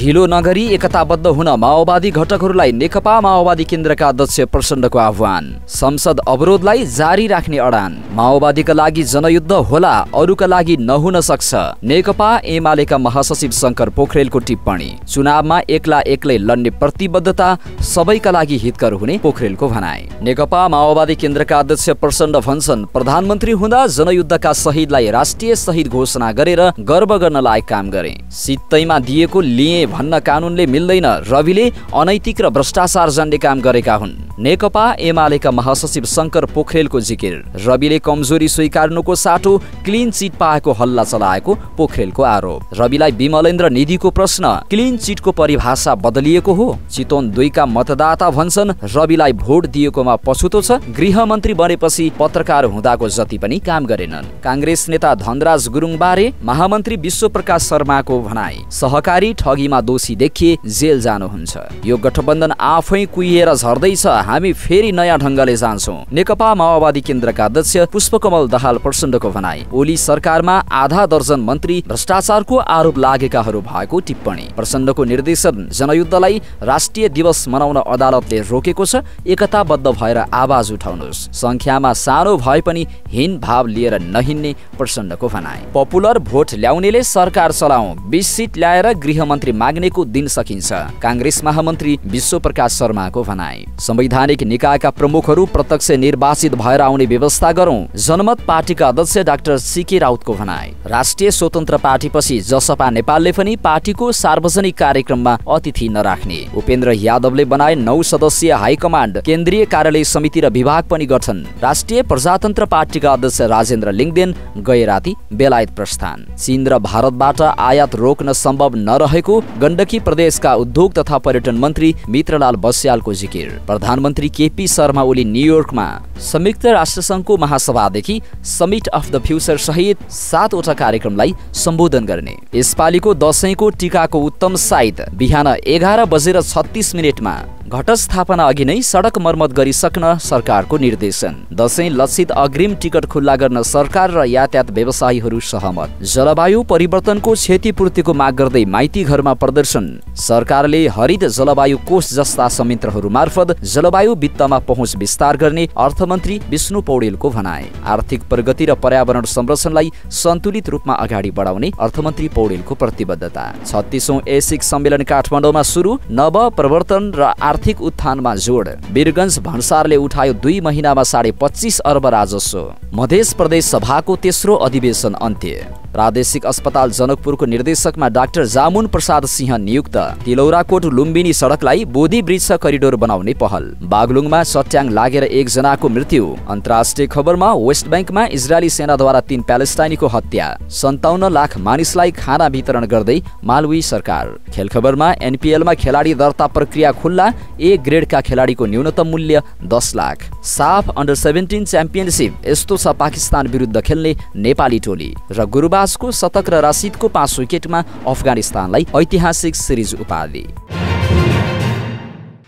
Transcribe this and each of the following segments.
ढिलो नगरी एकताबद्ध हुन माओवादी घटकहरूलाई नेकपा माओवादी केन्द्रका अध्यक्ष प्रचण्डको आह्वान संसद अवरोधलाई जारी राख्ने अडान माओवादीका लागि जनयुद्ध होला अरूका लागि नहुन सक्छ नेकपा एमालेका महासचिव शङ्कर पोखरेलको टिप्पणी चुनावमा एक्ला एक्लै लड्ने प्रतिबद्धता सबैका लागि हितकर हुने पोखरेलको भनाई नेकपा माओवादी केन्द्रका अध्यक्ष प्रचण्ड भन्छन् प्रधानमन्त्री हुँदा जनयुद्धका शहीदलाई राष्ट्रिय शहीद घोषणा गरेर गर्व गर्न लायक काम गरे सित्तैमा दिएको लिए भन्न कानुनले मिल्दैन रविले अनैतिक र भ्रष्टाचार जन्ने काम गरेका हुन् नेकपा एमालेका महासचिव शङ्कर पोखरेलको जिकिर रविले कमजोरी स्वीकार्नुको साटो क्लिन चिट पाएको हल्ला चलाएको पोखरेलको आरोप रविलाई विमलेन्द्र निधिको प्रश्न क्लिन चिटको परिभाषा बदलिएको हो चितवन दुईका मतदाता भन्छन् रविलाई भोट दिएकोमा पछुतो छ गृहमन्त्री बनेपछि पत्रकार हुँदाको जति पनि काम गरेनन् काङ्ग्रेस नेता धनराज गुरुङबारे महामन्त्री विश्वप्रकाश शर्माको भनाई सहकारी ठगीमा अपराधमा दोषी देखिए जेल जानुहुन्छ यो गठबन्धन आफै कुहिएर झर्दैछ हामी फेरि नयाँ ढङ्गले जान्छौँ नेकपा माओवादी केन्द्रका अध्यक्ष पुष्पकमल दहाल प्रचण्डको भनाई ओली सरकारमा आधा दर्जन मन्त्री भ्रष्टाचारको आरोप लागेकाहरू भएको टिप्पणी प्रचण्डको निर्देशन जनयुद्धलाई राष्ट्रिय दिवस मनाउन अदालतले रोकेको छ एकताबद्ध भएर आवाज उठाउनुहोस् संख्यामा सानो भए पनि हिन भाव लिएर नहिन्ने प्रचण्डको भनाई पपुलर भोट ल्याउनेले सरकार चलाऊ बिस सिट ल्याएर गृहमन्त्री माग्नेको दिन सकिन्छ काङ्ग्रेस महामन्त्री प्रकाश शर्माको भनाई संवैधानिक निकायका प्रमुखहरू प्रत्यक्ष निर्वाचित भएर आउने व्यवस्था गरौं जनमत पार्टीका अध्यक्ष डाक्टर सिके राउतको भनाई राष्ट्रिय स्वतन्त्र पार्टीपछि जसपा नेपालले पनि पार्टीको सार्वजनिक कार्यक्रममा अतिथि नराख्ने उपेन्द्र यादवले बनाए नौ सदस्यीय कमाण्ड केन्द्रीय कार्यालय समिति र विभाग पनि गठन राष्ट्रिय प्रजातन्त्र पार्टीका अध्यक्ष राजेन्द्र लिङ्गदेन गए राति बेलायत प्रस्थान चीन र भारतबाट आयात रोक्न सम्भव नरहेको गण्डकी प्रदेशका उद्योग तथा पर्यटन मन्त्री मित्रलाल बस्यालको जिकिर प्रधानमन्त्री केपी शर्मा ओली न्युयोर्कमा संयुक्त राष्ट्रसङ्घको महासभादेखि समिट अफ द फ्युचर सहित सातवटा कार्यक्रमलाई सम्बोधन गर्ने यसपालिको दशैंको टिकाको उत्तम साइत बिहान एघार बजेर छत्तिस मिनटमा स्थापना अघि नै सडक मर्मत गरिसक्न सरकारको निर्देशन दशैं लक्षित अग्रिम टिकट खुल्ला गर्न सरकार र यातायात व्यवसायीहरू सहमत जलवायु परिवर्तनको क्षतिपूर्तिको माग गर्दै माइती घरमा प्रदर्शन सरकारले हरित जलवायु कोष जस्ता संयन्त्रहरू मार्फत जलवायु वित्तमा पहुँच विस्तार गर्ने अर्थमन्त्री विष्णु पौडेलको भनाए आर्थिक प्रगति र पर्यावरण संरक्षणलाई सन्तुलित रूपमा अगाडि बढाउने अर्थमन्त्री पौडेलको प्रतिबद्धता छत्तिसौँ एसिक सम्मेलन काठमाडौँमा सुरु नव प्रवर्तन र आर्थिक उत्थानमा जोड वीरगंज भन्सारले उठायो दुई महिनामा साढे पच्चिस अर्ब राजस्व मध्य प्रदेश सभाको तेस्रो अधिवेशन अन्त्य प्रादेशिक अस्पताल जनकपुरको निर्देशकमा डाक्टर जामुन प्रसाद सिंह नियुक्त तिलौराकोट लुम्बिनी सडकलाई बोधी वृक्ष करिडोर बनाउने पहल बागलुङमा सट्याङ लागेर एकजनाको मृत्यु अन्तर्राष्ट्रिय खबरमा वेस्ट ब्याङ्कमा इजरायली सेनाद्वारा तीन प्यालेस्टाइनीको हत्या सन्ताउन्न लाख मानिसलाई खाना वितरण गर्दै मालवी सरकार खेल खबरमा एनपिएलमा खेलाडी दर्ता प्रक्रिया खुल्ला ए ग्रेडका खेलाडीको न्यूनतम मूल्य दस lakh SAFF under seventeen championship यस्तो छ पाकिस्तान विरुद्ध खेल्ने नेपाली टोली र गुरुबार युवराजको शतक र रसिदको पाँच विकेटमा अफगानिस्तानलाई ऐतिहासिक सिरिज उपाधि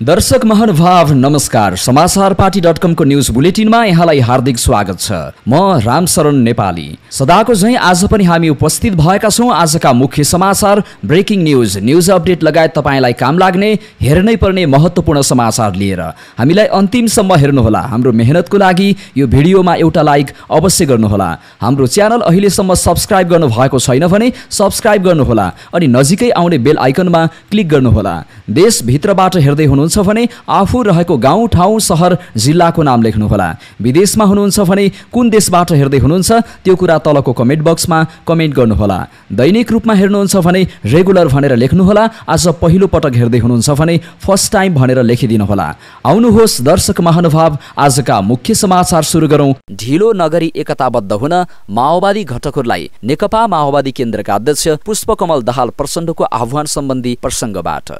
दर्शक महानुभाव नमस्कार समाचार पार्टी डट कमको न्युज बुलेटिनमा यहाँलाई हार्दिक स्वागत छ म रामशरण नेपाली सदाको झैँ आज पनि हामी उपस्थित भएका छौँ आजका मुख्य समाचार ब्रेकिङ न्युज न्युज अपडेट लगायत तपाईँलाई काम लाग्ने हेर्नै पर्ने महत्त्वपूर्ण समाचार लिएर हामीलाई अन्तिमसम्म हेर्नुहोला हाम्रो मेहनतको लागि यो भिडियोमा एउटा लाइक अवश्य गर्नुहोला हाम्रो च्यानल अहिलेसम्म सब्सक्राइब गर्नु भएको छैन भने सब्सक्राइब गर्नुहोला अनि नजिकै आउने बेल आइकनमा क्लिक गर्नुहोला देशभित्रबाट हेर्दै हुनुहुन्छ हुनुहुन्छ भने आफू रहेको गाउँ ठाउँ सहर जिल्लाको नाम लेख्नुहोला विदेशमा हुनुहुन्छ भने कुन देशबाट हेर्दै हुनुहुन्छ त्यो कुरा तलको कमेन्ट बक्समा कमेन्ट गर्नुहोला दैनिक रूपमा हेर्नुहुन्छ भने रेगुलर भनेर लेख्नुहोला आज पहिलो पटक हेर्दै हुनुहुन्छ भने फर्स्ट टाइम भनेर लेखिदिनुहोला आउनुहोस् दर्शक महानुभाव आजका मुख्य समाचार सुरु गरौँ ढिलो नगरी एकताबद्ध हुन माओवादी घटकहरूलाई नेकपा माओवादी केन्द्रका अध्यक्ष पुष्पकमल दाहाल प्रचण्डको आह्वान सम्बन्धी प्रसङ्गबाट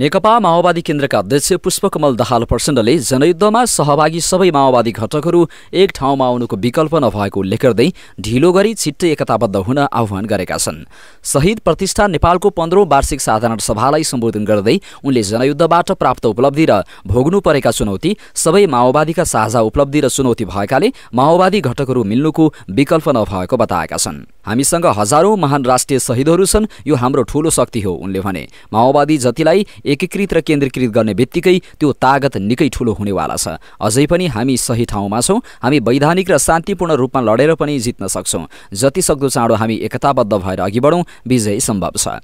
नेकपा माओवादी केन्द्रका अध्यक्ष पुष्पकमल दाहाल प्रचण्डले जनयुद्धमा सहभागी सबै माओवादी घटकहरू एक ठाउँमा आउनुको विकल्प नभएको उल्लेख गर्दै ढिलो गरी छिट्टै एकताबद्ध हुन आह्वान गरेका छन् शहीद प्रतिष्ठान नेपालको पन्ध्रौँ वार्षिक साधारण सभालाई सम्बोधन गर्दै उनले जनयुद्धबाट प्राप्त उपलब्धि र भोग्नु परेका चुनौती सबै माओवादीका साझा उपलब्धि र चुनौती भएकाले माओवादी घटकहरू मिल्नुको विकल्प नभएको बताएका छन् हामीसँग हजारौं महान राष्ट्रिय शहीदहरू छन् यो हाम्रो ठूलो शक्ति हो उनले भने माओवादी जतिलाई एकीकृत र केन्द्रीकृत गर्ने बित्तिकै त्यो तागत निकै ठुलो हुनेवाला छ अझै पनि हामी सही ठाउँमा छौँ हामी वैधानिक र शान्तिपूर्ण रूपमा लडेर पनि जित्न सक्छौँ सक्दो चाँडो हामी एकताबद्ध भएर अघि बढौँ विजय सम्भव छ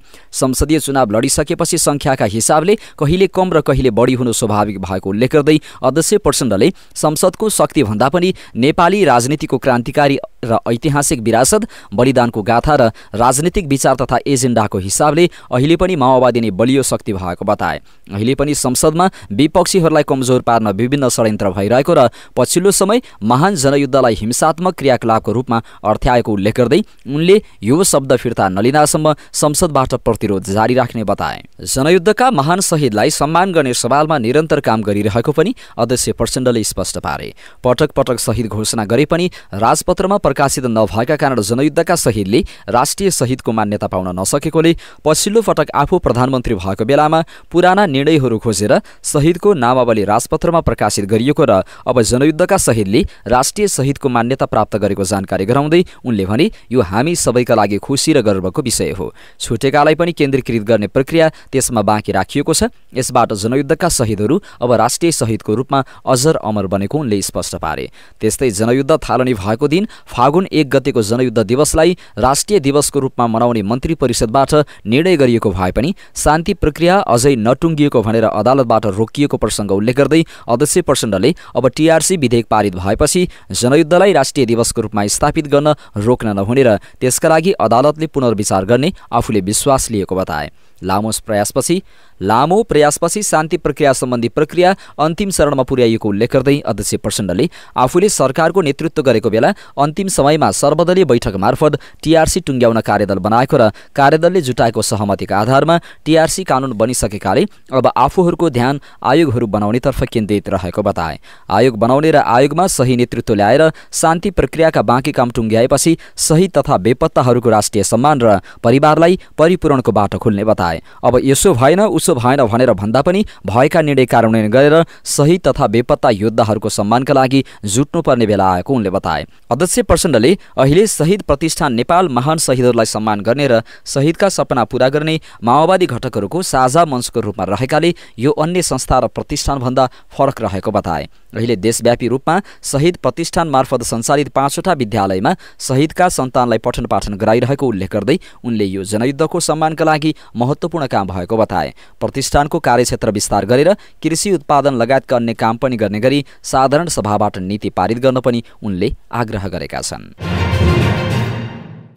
संसदीय चुनाव लडिसकेपछि सङ्ख्याका हिसाबले कहिले कम र कहिले बढी हुनु स्वाभाविक भएको उल्लेख गर्दै अध्यक्ष प्रचण्डले संसदको शक्तिभन्दा पनि नेपाली राजनीतिको क्रान्तिकारी र ऐतिहासिक विरासत बलिदानको गाथा र राजनीतिक विचार तथा एजेन्डाको हिसाबले अहिले पनि माओवादी नै बलियो शक्ति भएको बताए अहिले पनि संसदमा विपक्षीहरूलाई कमजोर पार्न विभिन्न षड्यन्त्र भइरहेको र पछिल्लो समय महान जनयुद्धलाई हिंसात्मक क्रियाकलापको रूपमा अर्थ्याएको उल्लेख गर्दै उनले यो शब्द फिर्ता नलिनासम्म संसदबाट प्रतिरोध जारी राख्ने बताए जनयुद्धका महान शहीदलाई सम्मान गर्ने सवालमा निरन्तर काम गरिरहेको पनि अध्यक्ष प्रचण्डले स्पष्ट पारे पटक पटक शहीद घोषणा गरे पनि राजपत्रमा प्रकाशित नभएका कारण जनयुद्धका शहीदले राष्ट्रिय शहीदको मान्यता पाउन नसकेकोले पछिल्लो पटक आफू प्रधानमन्त्री भएको बेलामा पुराना निर्णयहरू खोजेर शहीदको नामावली राजपत्रमा प्रकाशित गरिएको र अब जनयुद्धका शहीदले राष्ट्रिय शहीदको मान्यता प्राप्त गरेको जानकारी गराउँदै उनले भने यो हामी सबैका लागि खुसी र गर्वको विषय हो छुटेकालाई पनि केन्द्रीकृत गर्ने प्रक्रिया त्यसमा बाँकी राखिएको छ यसबाट जनयुद्धका शहीदहरू अब राष्ट्रिय शहीदको रूपमा अजर अमर बनेको उनले स्पष्ट पारे त्यस्तै जनयुद्ध थालनी भएको दिन फागुन एक गतेको जनयुद्ध दिवसलाई राष्ट्रिय दिवसको रूपमा मनाउने मन्त्री परिषदबाट निर्णय गरिएको भए पनि शान्ति प्रक्रिया अझै नटुङ्गिएको भनेर अदालतबाट रोकिएको प्रसङ्ग उल्लेख गर्दै अध्यक्ष प्रचण्डले अब टिआरसी विधेयक पारित भएपछि जनयुद्धलाई राष्ट्रिय दिवसको रूपमा स्थापित गर्न रोक्न नहुने र त्यसका लागि अदालतले पुनर्विचार गर्ने आफूले विश्वास लिएको बताए लामो प्रयासपछि लामो प्रयासपछि शान्ति प्रक्रिया सम्बन्धी प्रक्रिया अन्तिम चरणमा पुर्याइएको उल्लेख गर्दै अध्यक्ष प्रचण्डले आफूले सरकारको नेतृत्व गरेको बेला अन्तिम समयमा सर्वदलीय बैठक मार्फत टिआरसी टुङ्ग्याउन कार्यदल बनाएको र कार्यदलले जुटाएको सहमतिका आधारमा टिआरसी कानून बनिसकेकाले अब आफूहरूको ध्यान आयोगहरू बनाउनेतर्फ केन्द्रित रहेको बताए आयोग बनाउने र आयोगमा सही नेतृत्व ल्याएर शान्ति प्रक्रियाका बाँकी काम टुङ्ग्याएपछि सही तथा बेपत्ताहरूको राष्ट्रिय सम्मान र परिवारलाई परिपूरणको बाटो खुल्ने बताए अब यसो भएन त्यसो भएन भनेर भन्दा पनि भएका निर्णय कार्यान्वयन गरेर सही तथा बेपत्ता योद्धाहरूको सम्मानका लागि जुट्नुपर्ने बेला आएको उनले बताए अध्यक्ष प्रचण्डले अहिले शहीद प्रतिष्ठान नेपाल महान शहीदहरूलाई सम्मान गर्ने र शहीदका सपना पूरा गर्ने माओवादी घटकहरूको साझा मञ्चको रूपमा रहेकाले यो अन्य संस्था र प्रतिष्ठानभन्दा फरक रहेको बताए अहिले देशव्यापी रूपमा शहीद प्रतिष्ठान मार्फत सञ्चालित पाँचवटा विद्यालयमा शहीदका सन्तानलाई पठन पाठन गराइरहेको उल्लेख गर्दै उनले यो जनयुद्धको सम्मानका लागि महत्त्वपूर्ण काम भएको बताए प्रतिष्ठानको कार्यक्षेत्र विस्तार गरेर कृषि उत्पादन लगायतका अन्य काम पनि गर्ने गरी साधारण सभाबाट नीति पारित गर्न पनि उनले आग्रह गरेका छन्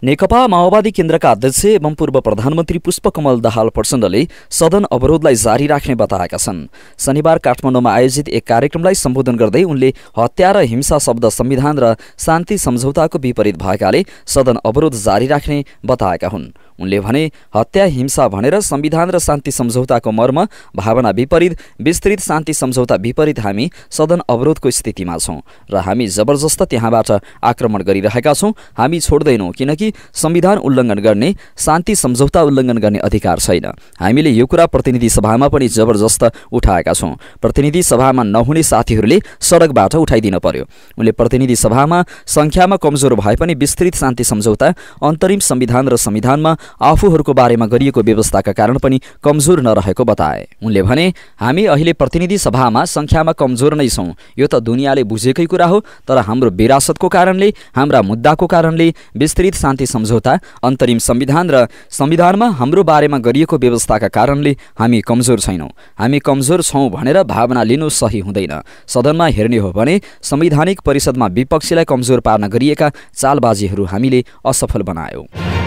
नेकपा माओवादी केन्द्रका अध्यक्ष एवं पूर्व प्रधानमन्त्री पुष्पकमल दाहाल प्रचण्डले सदन अवरोधलाई जारी राख्ने बताएका छन् शनिबार काठमाडौँमा आयोजित एक कार्यक्रमलाई सम्बोधन गर्दै उनले हत्या र हिंसा शब्द संविधान र शान्ति सम्झौताको विपरीत भएकाले सदन अवरोध जारी राख्ने बताएका हुन् उनले भने हत्या हिंसा भनेर संविधान र शान्ति सम्झौताको मर्म भावना विपरीत विस्तृत शान्ति सम्झौता विपरीत हामी सदन अवरोधको स्थितिमा छौँ र हामी जबरजस्त त्यहाँबाट आक्रमण गरिरहेका छौँ हामी छोड्दैनौँ किनकि संविधान उल्लङ्घन गर्ने शान्ति सम्झौता उल्लङ्घन गर्ने अधिकार छैन हामीले यो कुरा प्रतिनिधि सभामा पनि जबरजस्त उठाएका छौँ प्रतिनिधि सभामा नहुने साथीहरूले सडकबाट उठाइदिन पर्यो उनले प्रतिनिधि सभामा सङ्ख्यामा कमजोर भए पनि विस्तृत शान्ति सम्झौता अन्तरिम संविधान र संविधानमा आफूहरूको बारेमा गरिएको व्यवस्थाका कारण पनि कमजोर नरहेको बताए उनले भने हामी अहिले प्रतिनिधि सभामा सङ्ख्यामा कमजोर नै छौँ यो त दुनियाँले बुझेकै कुरा हो तर हाम्रो विरासतको कारणले हाम्रा मुद्दाको कारणले विस्तृत शान्ति सम्झौता अन्तरिम संविधान र संविधानमा हाम्रो बारेमा गरिएको व्यवस्थाका कारणले हामी कमजोर छैनौँ हामी कमजोर छौँ भनेर भावना लिनु सही हुँदैन सदनमा हेर्ने हो भने संवैधानिक परिषदमा विपक्षीलाई कमजोर पार्न गरिएका चालबाजीहरू हामीले असफल बनायौँ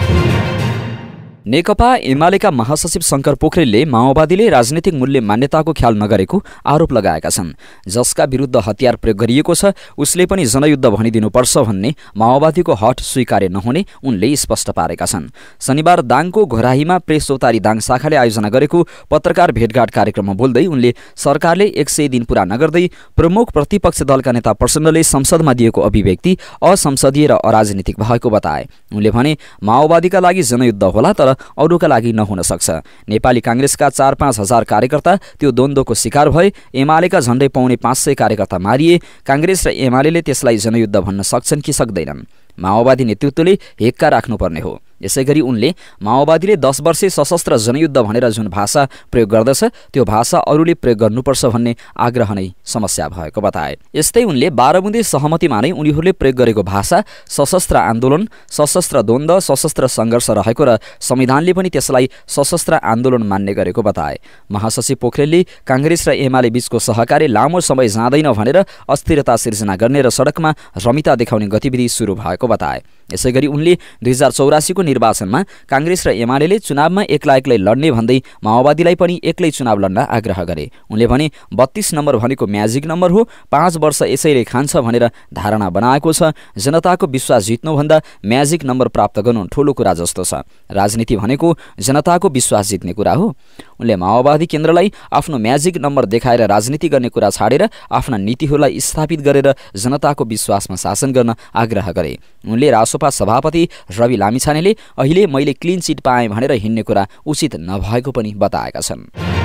नेकपा एमालेका महासचिव शङ्कर पोखरेलले माओवादीले राजनीतिक मूल्य मान्यताको ख्याल नगरेको आरोप लगाएका छन् जसका विरुद्ध हतियार प्रयोग गरिएको छ उसले पनि जनयुद्ध भनिदिनुपर्छ भन्ने माओवादीको हट स्वीकार्य नहुने उनले स्पष्ट पारेका छन् शनिबार दाङको घोराहीमा प्रेस चौतारी दाङ शाखाले आयोजना गरेको पत्रकार भेटघाट कार्यक्रममा बोल्दै उनले सरकारले एक सय दिन पूरा नगर्दै प्रमुख प्रतिपक्ष दलका नेता प्रचण्डले संसदमा दिएको अभिव्यक्ति असंसदीय र अराजनीतिक भएको बताए उनले भने माओवादीका लागि जनयुद्ध होला तर अरूका लागि नहुन सक्छ नेपाली काङ्ग्रेसका चार पाँच हजार कार्यकर्ता त्यो द्वन्द्वको शिकार भए एमालेका झण्डै पाउने पाँच सय कार्यकर्ता मारिए काङ्ग्रेस र एमाले त्यसलाई जनयुद्ध भन्न सक्छन् कि सक्दैनन् माओवादी नेतृत्वले हेक्का राख्नुपर्ने हो यसैगरी उनले माओवादीले दस वर्षे सशस्त्र जनयुद्ध भनेर जुन भाषा प्रयोग गर्दछ त्यो भाषा अरूले प्रयोग गर्नुपर्छ भन्ने आग्रह नै समस्या भएको बताए यस्तै उनले बाह्रबुन्दे सहमतिमा नै उनीहरूले प्रयोग गरेको भाषा सशस्त्र आन्दोलन सशस्त्र द्वन्द्व सशस्त्र सङ्घर्ष रहेको र संविधानले पनि त्यसलाई सशस्त्र आन्दोलन मान्ने गरेको बताए महासचिव पोखरेलले काङ्ग्रेस र एमाले बीचको सहकार्य लामो समय जाँदैन भनेर अस्थिरता सिर्जना गर्ने र सडकमा रमिता देखाउने गतिविधि सुरु भएको बताए यसैगरी उनले दुई हजार चौरासीको निर्वाचनमा काङ्ग्रेस र एमाले चुनावमा एक्ला एक्लै लड्ने भन्दै माओवादीलाई पनि एक्लै चुनाव लड्न आग्रह गरे उनले भने बत्तीस नम्बर भनेको म्याजिक नम्बर हो पाँच वर्ष यसैले खान्छ भनेर धारणा बनाएको छ जनताको विश्वास जित्नुभन्दा म्याजिक नम्बर प्राप्त गर्नु ठुलो कुरा जस्तो छ राजनीति भनेको जनताको विश्वास जित्ने कुरा हो उनले माओवादी केन्द्रलाई आफ्नो म्याजिक नम्बर देखाएर राजनीति गर्ने कुरा छाडेर आफ्ना नीतिहरूलाई स्थापित गरेर जनताको विश्वासमा शासन गर्न आग्रह गरे उनले रासोपा सभापति रवि लामिछानेले अहिले मैले क्लिन चिट पाएँ भनेर हिँड्ने कुरा उचित नभएको पनि बताएका छन्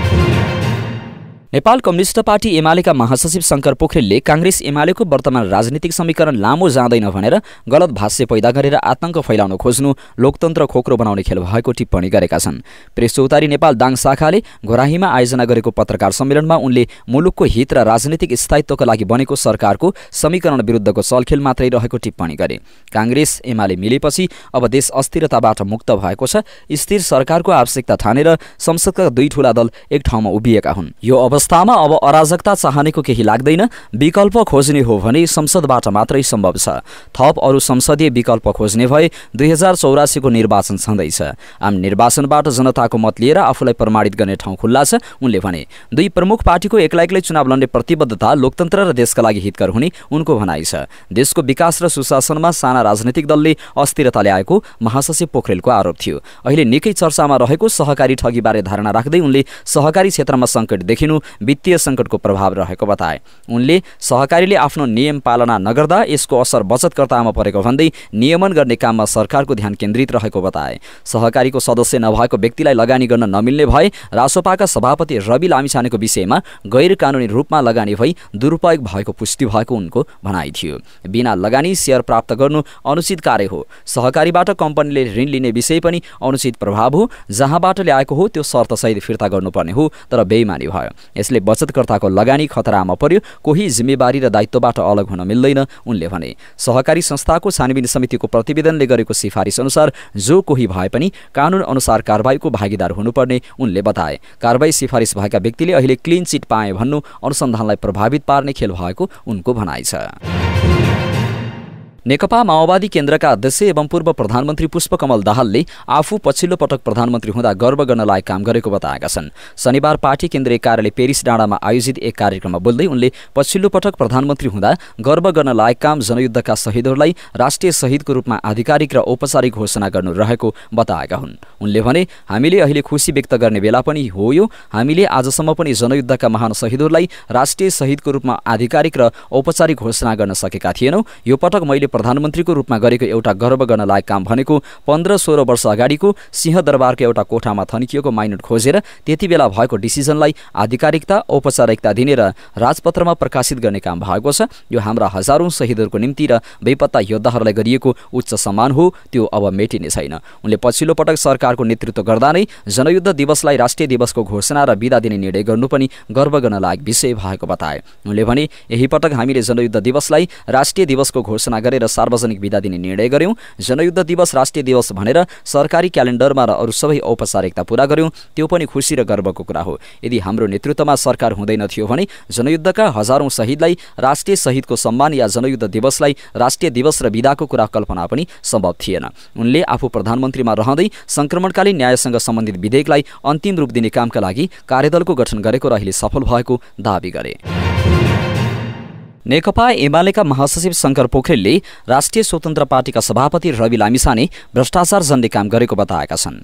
नेपाल कम्युनिष्ट पार्टी एमालेका महासचिव शङ्कर पोखरेलले काङ्ग्रेस एमालेको वर्तमान राजनीतिक समीकरण लामो जाँदैन भनेर गलत भाष्य पैदा गरेर आतंक फैलाउन खोज्नु लोकतन्त्र खोक्रो बनाउने खेल भएको टिप्पणी गरेका छन् प्रेस चौतारी नेपाल दाङ शाखाले घोराहीमा आयोजना गरेको पत्रकार सम्मेलनमा उनले मुलुकको हित र राजनीतिक स्थायित्वका लागि बनेको सरकारको समीकरण विरुद्धको सलखेल मात्रै रहेको टिप्पणी गरे काङ्ग्रेस एमाले मिलेपछि अब देश अस्थिरताबाट मुक्त भएको छ स्थिर सरकारको आवश्यकता ठानेर संसदका दुई ठूला दल एक ठाउँमा उभिएका हुन् यो अब अवस्थामा अब अराजकता चाहनेको केही लाग्दैन विकल्प खोज्ने हो भने संसदबाट मात्रै सम्भव छ थप अरू संसदीय विकल्प खोज्ने भए दुई हजार चौरासीको निर्वाचन छँदैछ आम निर्वाचनबाट जनताको मत लिएर आफूलाई प्रमाणित गर्ने ठाउँ खुल्ला छ उनले भने दुई प्रमुख पार्टीको एक्लै एक्लै चुनाव लड्ने प्रतिबद्धता लोकतन्त्र र देशका लागि हितकर हुने उनको भनाइ छ देशको विकास र सुशासनमा साना राजनैतिक दलले अस्थिरता ल्याएको महासचिव पोखरेलको आरोप थियो अहिले निकै चर्चामा रहेको सहकारी ठगीबारे धारणा राख्दै उनले सहकारी क्षेत्रमा सङ्कट देखिनु वित्तीय सङ्कटको प्रभाव रहेको बताए उनले सहकारीले आफ्नो नियम पालना नगर्दा यसको असर बचतकर्तामा परेको भन्दै नियमन गर्ने काममा सरकारको ध्यान केन्द्रित रहेको बताए सहकारीको सदस्य नभएको व्यक्तिलाई लगानी गर्न नमिल्ने भए रासोपाका सभापति रवि लामिछानेको विषयमा गैर कानुनी रूपमा लगानी भई दुरुपयोग भएको पुष्टि भएको उनको भनाइ थियो बिना लगानी सेयर प्राप्त गर्नु अनुचित कार्य हो सहकारीबाट कम्पनीले ऋण लिने विषय पनि अनुचित प्रभाव हो जहाँबाट ल्याएको हो त्यो शर्तसहित फिर्ता गर्नुपर्ने हो तर बेइमानी भयो यसले बचतकर्ताको लगानी खतरामा पर्यो कोही जिम्मेवारी र दायित्वबाट अलग हुन मिल्दैन उनले भने सहकारी संस्थाको छानबिन समितिको प्रतिवेदनले गरेको सिफारिस अनुसार जो कोही भए पनि कानुन अनुसार कारवाहीको भागीदार हुनुपर्ने उनले बताए कारवाही सिफारिस भएका व्यक्तिले अहिले क्लिन चिट पाए भन्नु अनुसन्धानलाई प्रभावित पार्ने खेल भएको उनको भनाइ छ नेकपा माओवादी केन्द्रका अध्यक्ष एवं पूर्व प्रधानमन्त्री पुष्पकमल दाहालले आफू पछिल्लो पटक प्रधानमन्त्री हुँदा गर्व गर्न लायक काम गरेको बताएका छन् शनिबार पार्टी केन्द्रीय कार्यालय पेरिस डाँडामा आयोजित एक कार्यक्रममा बोल्दै उनले पछिल्लो पटक प्रधानमन्त्री हुँदा गर्व गर्न लायक काम जनयुद्धका शहीदहरूलाई राष्ट्रिय शहीदको रूपमा आधिकारिक र औपचारिक घोषणा गर्नु रहेको बताएका हुन् उनले भने हामीले अहिले खुसी व्यक्त गर्ने बेला पनि हो यो हामीले आजसम्म पनि जनयुद्धका महान शहीदहरूलाई राष्ट्रिय शहीदको रूपमा आधिकारिक र औपचारिक घोषणा गर्न सकेका थिएनौँ यो पटक मैले प्रधानमन्त्रीको रूपमा गरेको एउटा गर्व गर्न लायक काम भनेको पन्ध्र सोह्र वर्ष अगाडिको सिंहदरबारको एउटा कोठामा थन्किएको माइनट खोजेर त्यति बेला भएको डिसिजनलाई आधिकारिकता औपचारिकता दिने र राजपत्रमा प्रकाशित गर्ने काम भएको छ यो हाम्रा हजारौँ शहीदहरूको निम्ति र बेपत्ता योद्धाहरूलाई गरिएको उच्च सम्मान हो त्यो अब मेटिने छैन उनले पछिल्लो पटक सरकारको नेतृत्व गर्दा नै जनयुद्ध दिवसलाई राष्ट्रिय दिवसको घोषणा र विदा दिने निर्णय गर्नु पनि गर्व गर्न लायक विषय भएको बताए उनले भने यही पटक हामीले जनयुद्ध दिवसलाई राष्ट्रिय दिवसको घोषणा गरेर सार्वजनिक विदा दिने निर्णय गर्यौँ जनयुद्ध दिवस राष्ट्रिय दिवस भनेर सरकारी क्यालेन्डरमा र अरू सबै औपचारिकता पुरा गर्यौँ त्यो पनि खुसी र गर्वको कुरा हो यदि हाम्रो नेतृत्वमा सरकार हुँदैन थियो भने जनयुद्धका हजारौँ शहीदलाई राष्ट्रिय शहीदको सम्मान या जनयुद्ध दिवसलाई राष्ट्रिय दिवस र विदाको कुरा कल्पना पनि सम्भव थिएन उनले आफू प्रधानमन्त्रीमा रहँदै सङ्क्रमणकालीन न्यायसँग सम्बन्धित विधेयकलाई अन्तिम रूप दिने कामका लागि कार्यदलको गठन गरेको र अहिले सफल भएको दावी गरे नेकपा एमालेका महासचिव शङ्कर पोखरेलले राष्ट्रिय स्वतन्त्र पार्टीका सभापति रवि लामिसाने भ्रष्टाचार जन्ने काम गरेको बताएका छन्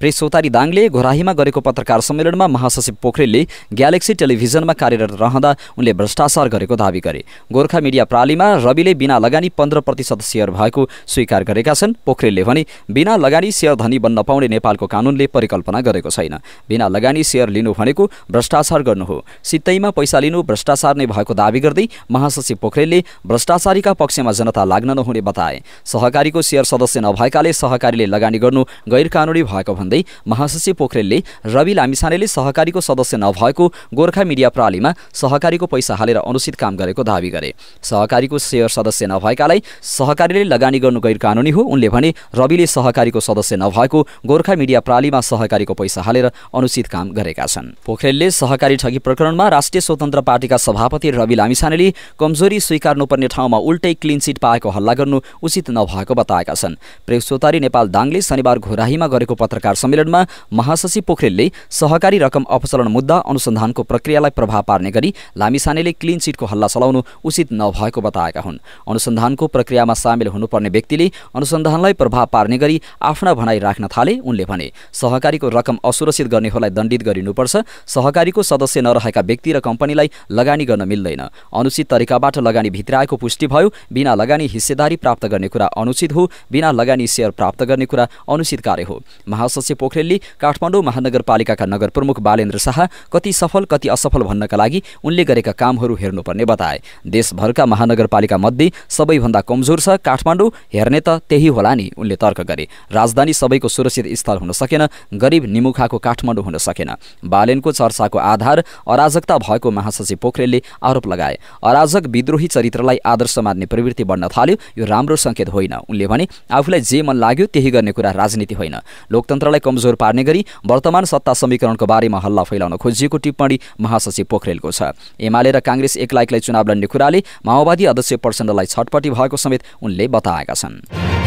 प्रेस सोतारी दाङले घोराहीमा गरेको पत्रकार सम्मेलनमा महासचिव पोखरेलले ग्यालेक्सी टेलिभिजनमा कार्यरत रहँदा उनले भ्रष्टाचार गरेको दावी गरे गोर्खा मिडिया प्रालीमा रविले बिना लगानी पन्ध्र प्रतिशत सेयर भएको स्वीकार गरेका छन् पोखरेलले भने बिना लगानी सेयर धनी बन्न पाउने नेपालको कानुनले परिकल्पना गरेको छैन बिना लगानी सेयर लिनु भनेको भ्रष्टाचार गर्नु हो सित्तैमा पैसा लिनु भ्रष्टाचार नै भएको दावी गर्दै महा महासचिव पोखरेलले भ्रष्टाचारीका पक्षमा जनता लाग्न नहुने बताए सहकारीको सेयर सदस्य नभएकाले सहकारीले लगानी गर्नु गैर कानुनी भएको भन्दै महासचिव पोखरेलले रवि लामिसानेले सहकारीको सदस्य नभएको गोर्खा मिडिया प्रणालीमा सहकारीको पैसा हालेर अनुचित काम गरेको दावी गरे सहकारीको सेयर सदस्य नभएकालाई सहकारीले लगानी गर्नु गैरकानुनी हो उनले भने रविले सहकारीको सदस्य नभएको गोर्खा मिडिया प्रणालीमा सहकारीको पैसा हालेर अनुचित काम गरेका छन् पोखरेलले सहकारी ठगी प्रकरणमा राष्ट्रिय स्वतन्त्र पार्टीका सभापति रवि लामिछानेले कमजोरी स्वीकार्नुपर्ने ठाउँमा उल्टै क्लिन सिट पाएको हल्ला गर्नु उचित नभएको बताएका छन् प्रेस सोतारी नेपाल दाङले शनिबार घोराहीमा गरेको पत्रकार सम्मेलनमा महासचिव पोखरेलले सहकारी रकम अपचलन मुद्दा अनुसन्धानको प्रक्रियालाई प्रभाव पार्ने गरी लामिसानेले सिटको हल्ला चलाउनु उचित नभएको बताएका हुन् अनुसन्धानको प्रक्रियामा सामेल हुनुपर्ने व्यक्तिले अनुसन्धानलाई प्रभाव पार्ने गरी आफ्ना भनाइ राख्न थाले उनले भने सहकारीको रकम असुरक्षित गर्नेहरूलाई दण्डित गरिनुपर्छ सहकारीको सदस्य नरहेका व्यक्ति र कम्पनीलाई लगानी गर्न मिल्दैन अनुचित तरिका तरिकाबाट लगानी भित्र आएको पुष्टि भयो बिना लगानी हिस्सेदारी प्राप्त गर्ने कुरा अनुचित हो बिना लगानी सेयर प्राप्त गर्ने कुरा अनुचित कार्य हो महासचिव पोखरेलले काठमाडौँ महानगरपालिकाका नगर प्रमुख बालेन्द्र शाह कति सफल कति असफल भन्नका लागि उनले गरेका कामहरू हेर्नुपर्ने बताए देशभरका महानगरपालिका मध्ये सबैभन्दा कमजोर छ काठमाडौँ हेर्ने त त्यही होला नि उनले तर्क गरे राजधानी सबैको सुरक्षित स्थल हुन सकेन गरिब निमुखाको काठमाडौँ हुन सकेन बालेनको चर्चाको आधार अराजकता भएको महासचिव पोखरेलले आरोप लगाए अराजक शासक विद्रोही चरित्रलाई आदर्श मान्ने प्रवृत्ति बढ्न थाल्यो यो राम्रो सङ्केत होइन उनले भने आफूलाई जे मन लाग्यो त्यही गर्ने कुरा राजनीति होइन लोकतन्त्रलाई कमजोर पार्ने गरी वर्तमान सत्ता समीकरणको बारेमा हल्ला फैलाउन खोजिएको टिप्पणी महासचिव पोखरेलको छ एमाले र काङ्ग्रेस एक चुनाव लड्ने कुराले माओवादी अध्यक्ष प्रचण्डलाई छटपटी भएको समेत उनले बताएका छन्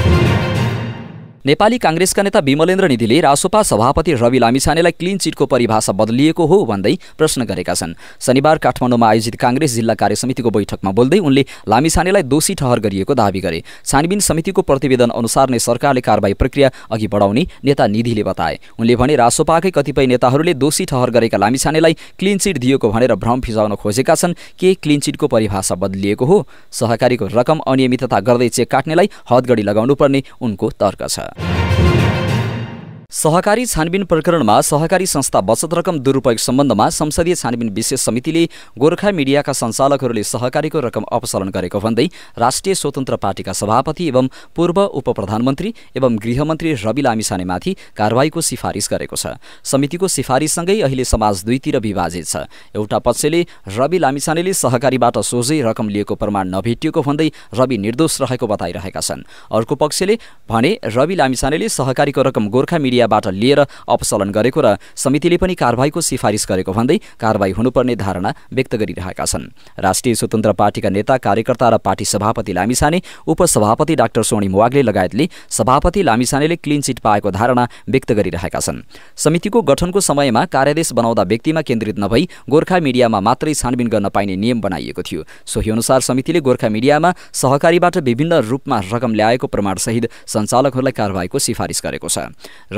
नेपाली काङ्ग्रेसका नेता विमलेन्द्र निधिले रासोपा सभापति रवि लामिछानेलाई क्लिन चिटको परिभाषा बदलिएको हो भन्दै प्रश्न गरेका छन् शनिबार काठमाडौँमा आयोजित काङ्ग्रेस जिल्ला कार्य समितिको बैठकमा बोल्दै उनले लामिछानेलाई दोषी ठहर गरिएको दावी गरे छानबिन समितिको प्रतिवेदन अनुसार नै सरकारले कारवाही प्रक्रिया अघि बढाउने नेता निधिले बताए उनले भने रासोपाकै कतिपय नेताहरूले दोषी ठहर गरेका लामिछानेलाई क्लिन चिट दिएको भनेर भ्रम फिजाउन खोजेका छन् के क्लिन चिटको परिभाषा बदलिएको हो सहकारीको रकम अनियमितता गर्दै चेक काट्नेलाई हदगडी लगाउनुपर्ने उनको तर्क छ America. सहकारी छानबिन प्रकरणमा सहकारी संस्था बचत रकम दुरुपयोग सम्बन्धमा संसदीय छानबिन विशेष समितिले गोर्खा मिडियाका सञ्चालकहरूले सहकारीको रकम अपसरण गरेको भन्दै राष्ट्रिय स्वतन्त्र पार्टीका सभापति एवं पूर्व उप प्रधानमन्त्री एवं गृहमन्त्री रवि लामिसानेमाथि कारवाहीको सिफारिस गरेको छ समितिको सिफारिससँगै अहिले समाज दुईतिर विभाजित छ एउटा पक्षले रवि लामिसानेले सहकारीबाट सोझै रकम लिएको प्रमाण नभेटिएको भन्दै रवि निर्दोष रहेको बताइरहेका छन् अर्को पक्षले भने रवि लामिसानेले सहकारीको रकम गोर्खा मिडिया मिडियाबाट लिएर अपसलन गरेको र समितिले पनि कारवाहीको सिफारिस गरेको भन्दै कारवाही हुनुपर्ने धारणा व्यक्त गरिरहेका छन् राष्ट्रिय स्वतन्त्र पार्टीका नेता कार्यकर्ता र पार्टी सभापति लामिसाने उपसभापति डाक्टर सोणी मुवागले लगायतले सभापति लामिसानेले क्लिन चिट पाएको धारणा व्यक्त गरिरहेका छन् समितिको गठनको समयमा कार्यादेश बनाउँदा व्यक्तिमा केन्द्रित नभई गोर्खा मिडियामा मात्रै छानबिन गर्न पाइने नियम बनाइएको थियो सोही अनुसार समितिले गोर्खा मिडियामा सहकारीबाट विभिन्न रूपमा रकम ल्याएको प्रमाणसहित सञ्चालकहरूलाई कारवाहीको सिफारिस गरेको छ